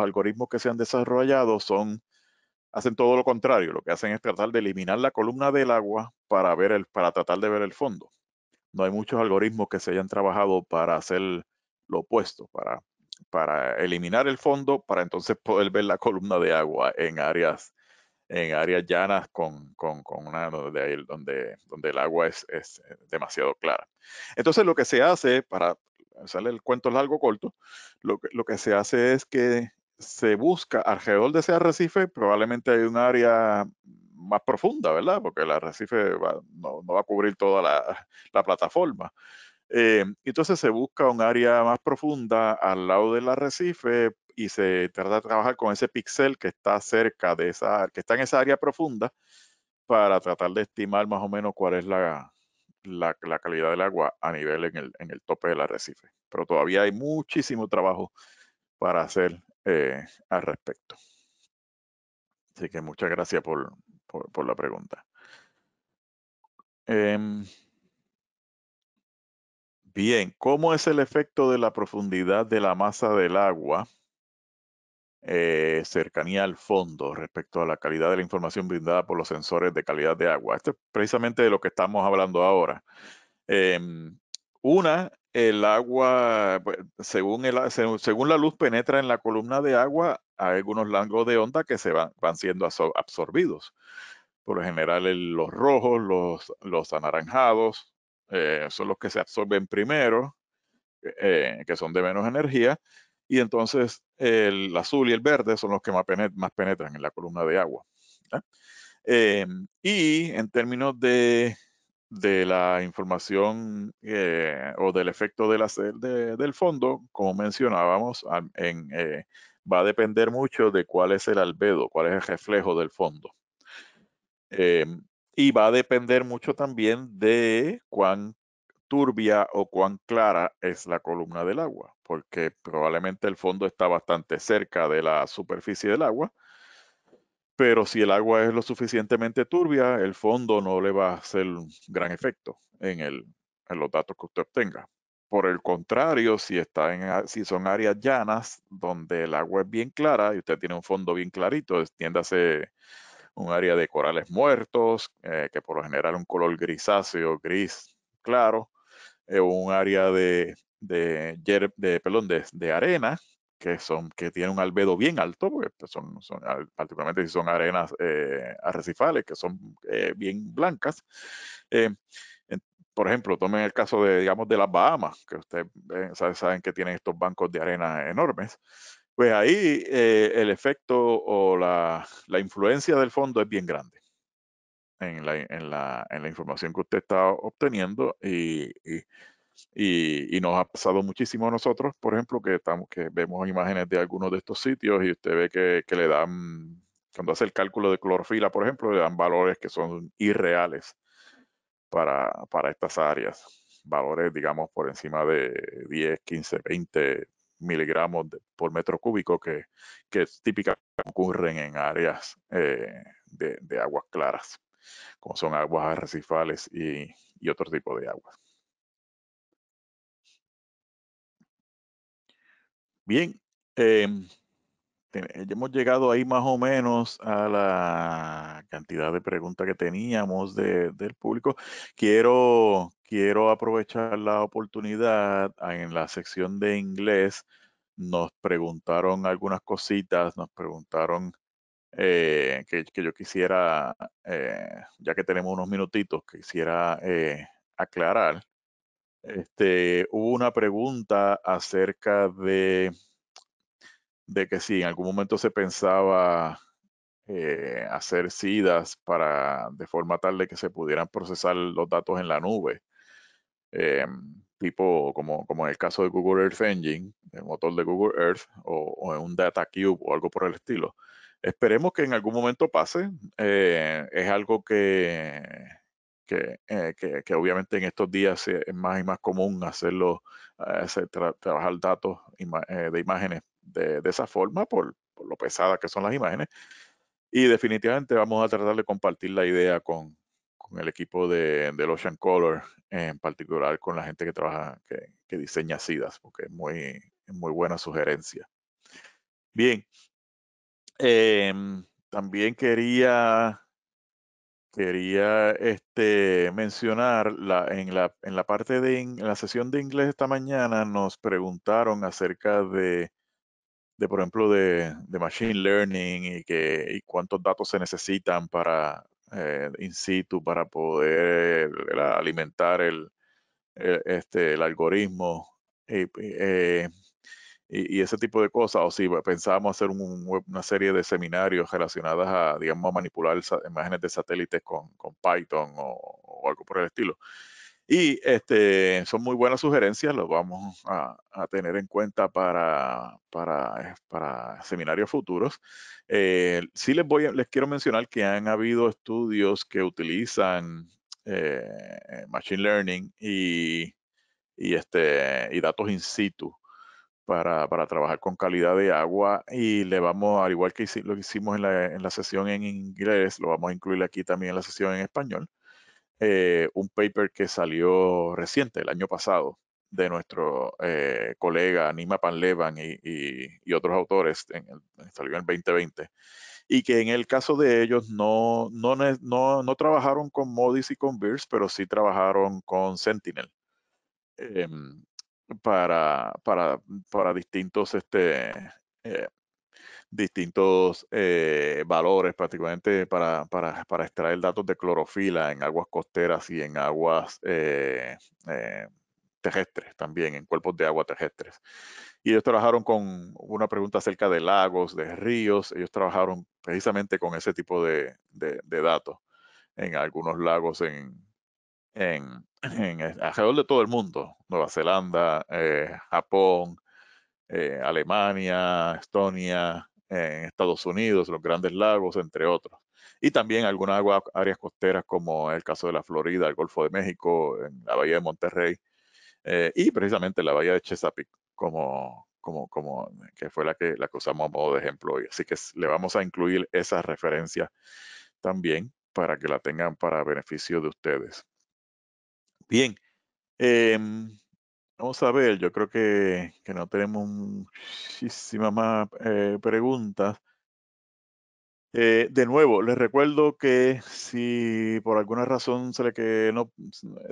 algoritmos que se han desarrollado son, hacen todo lo contrario. Lo que hacen es tratar de eliminar la columna del agua para, ver el, para tratar de ver el fondo. No hay muchos algoritmos que se hayan trabajado para hacer lo opuesto, para, para eliminar el fondo, para entonces poder ver la columna de agua en áreas en áreas llanas con, con, con una donde, donde, donde el agua es, es, eh, demasiado clara. Entonces lo que se hace, para sale el cuento largo corto, lo que, lo que se hace es que se busca alrededor de ese arrecife, probablemente hay un área más profunda, ¿verdad? Porque el arrecife no, no, va a cubrir toda la, la plataforma. Eh, entonces se busca un área más profunda al lado del arrecife y se trata de trabajar con ese píxel que está cerca de esa, que está en esa área profunda para tratar de estimar más o menos cuál es la, calidad del agua a nivel en el, tope del arrecife. Pero todavía hay muchísimo trabajo para hacer eh, al respecto. Así que muchas gracias por, la pregunta. Em, bien, ¿cómo es el efecto de la profundidad de la masa del agua eh, cercanía al fondo respecto a la calidad de la información brindada por los sensores de calidad de agua. Esto es precisamente de lo que estamos hablando ahora. Em, una, el agua, pues, según, la luz penetra en la columna de agua, hay algunos langos de onda que se van, siendo absorbidos. Por lo general, los rojos, los, anaranjados, eh, son los que se absorben primero, eh, que son de menos energía, y entonces el azul y el verde son los que más, penetran en la columna de agua. Em, y en términos de, la información eh, o del efecto del fondo, como mencionábamos, ah, eh, va a depender mucho de cuál es el albedo, cuál es el reflejo del fondo. Em, y va a depender mucho también de cuán turbia o cuán clara es la columna del agua, porque probablemente el fondo está bastante cerca de la superficie del agua, pero si el agua es lo suficientemente turbia, el fondo no le va a hacer un gran efecto en, los datos que usted obtenga. Por el contrario, si, está en, si son áreas llanas donde el agua es bien clara y usted tiene un fondo bien clarito, extiéndase un área de corales muertos, eh, que por lo general un color grisáceo, gris claro, eh, un área de, de, de de, arena que son que tiene un albedo bien alto, pues, son, son particularmente si son arenas eh, arrecifales que son eh, bien blancas. por ejemplo, tomen el caso de, digamos, de las Bahamas, que ustedes saben que tienen estos bancos de arena enormes. Pues ahí el efecto o la influencia del fondo es bien grande en la, en la, en la información que usted está obteniendo y, y, nos ha pasado muchísimo a nosotros, por ejemplo, que, estamos, que vemos imágenes de algunos de estos sitios y usted ve que, le dan, cuando hace el cálculo de clorofila, por ejemplo, le dan valores que son irreales para, estas áreas valores, digamos, por encima de 10, 15, 20 miligramos por metro cúbico que, que típicamente ocurren en áreas eh, de, aguas claras como son aguas arrecifales y, otro tipo de aguas. Bien, em, hemos llegado ahí más o menos a la cantidad de preguntas que teníamos del público. Quiero, quiero aprovechar la oportunidad en la sección de inglés. Nos preguntaron algunas cositas, nos preguntaron eh, que, yo quisiera, eh, ya que tenemos unos minutitos, quisiera eh, aclarar. Este, hubo una pregunta acerca de, que si en algún momento se pensaba hacer SIDAS para, de forma tal de que se pudieran procesar los datos en la nube. tipo como, como en el caso de Google Earth Engine, el motor de Google Earth, o, o en un data cube o algo por el estilo Esperemos que en algún momento pase. Eh, es algo que, eh, que, que, obviamente en estos días es más y más común hacerlo, eh, trabajar datos de imágenes de, esa forma por, lo pesadas que son las imágenes. Y definitivamente vamos a tratar de compartir la idea con, con el equipo de, Ocean Color, en particular con la gente que trabaja, que, diseña SIDAS, porque es muy, muy buena sugerencia. Bien, Em, también quería, quería este, mencionar la, en, la, en la parte de la sesión de inglés esta mañana nos preguntaron acerca de, por ejemplo, de, machine learning y, que, y cuántos datos se necesitan para eh, in situ para poder eh, alimentar el, e, este, el algoritmo. Eh, y, ese tipo de cosas, o si pensábamos hacer una serie de seminarios relacionadas a, digamos, a manipular imágenes de satélites con, Python o, algo por el estilo. Y este, son muy buenas sugerencias, los vamos a, tener en cuenta para, para, seminarios futuros. Eh, sí les, voy, les quiero mencionar que han habido estudios que utilizan eh, Machine Learning y, este, y datos in situ para, para, trabajar con calidad de agua y le vamos, al igual que lo que hicimos en la, en la, sesión en inglés, lo vamos a incluir aquí también en la sesión en español, eh, un paper que salió reciente, el año pasado, de nuestro eh, colega Nima Panlevan y, y, otros autores, en salió en 2020, y que en el caso de ellos no, no, no, no trabajaron con Modis y con BIRS, pero sí trabajaron con Sentinel. Em, para, para, distintos, este, eh, distintos eh, valores, prácticamente para, extraer datos de clorofila en aguas costeras y en aguas eh, terrestres también, en cuerpos de agua terrestres. Y ellos trabajaron con una pregunta acerca de lagos, de ríos, ellos trabajaron precisamente con ese tipo de datos en algunos lagos en, en, en, alrededor de todo el mundo, Nueva Zelanda, eh, Japón, eh, Alemania, Estonia, eh, Estados Unidos, los Grandes Lagos, entre otros. Y también algunas áreas costeras como el caso de la Florida, el Golfo de México, en la Bahía de Monterrey y precisamente la Bahía de Chesapeake, como, como que fue la que, la usamos a modo de ejemplo hoy. Así que le vamos a incluir esas referencias también para que la tengan para beneficio de ustedes. Bien, em, vamos a ver, yo creo que, que no tenemos muchísimas más eh, preguntas. Eh, de nuevo, les recuerdo que si por alguna razón se le, que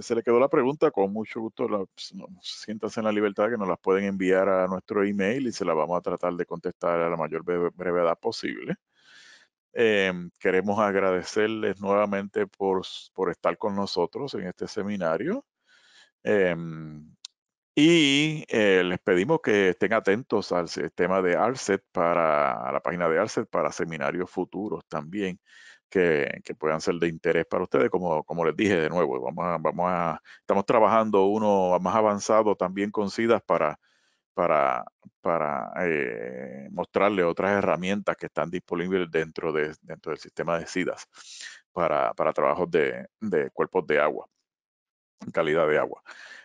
se le quedó la pregunta, con mucho gusto la, pues, siéntanse en la libertad que nos las pueden enviar a nuestro email y se la vamos a tratar de contestar a la mayor brevedad posible. Em, queremos agradecerles nuevamente por, estar con nosotros en este seminario. Em, y eh, les pedimos que estén atentos al sistema de ARCET para la página de ARCET para seminarios futuros también que, puedan ser de interés para ustedes. Como, les dije de nuevo, vamos vamos estamos trabajando uno más avanzado también con SIDAS para para, para eh, mostrarle otras herramientas que están disponibles dentro, de, dentro del sistema de SIDAS para, para trabajos de, cuerpos de agua, calidad de agua.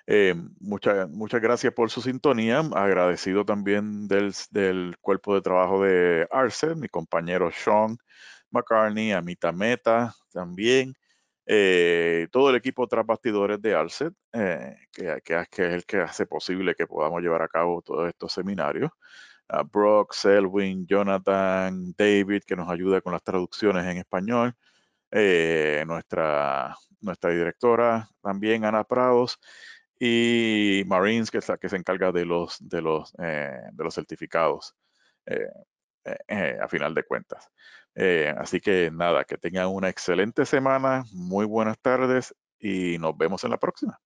Eh, muchas, muchas gracias por su sintonía. Agradecido también del, del cuerpo de trabajo de ARCE, mi compañero Sean McCartney, Amita Meta también. Eh, todo el equipo tras bastidores de Alset eh, que, es el que hace posible que podamos llevar a cabo todos estos seminarios. Brock, Selwyn, Jonathan, David, que nos ayuda con las traducciones en español. Eh, nuestra, nuestra directora también, Ana Prados. Y Marines, que es la que se encarga de los, de los, de los certificados a final de cuentas. Eh, así que nada, que tengan una excelente semana, muy buenas tardes y nos vemos en la próxima.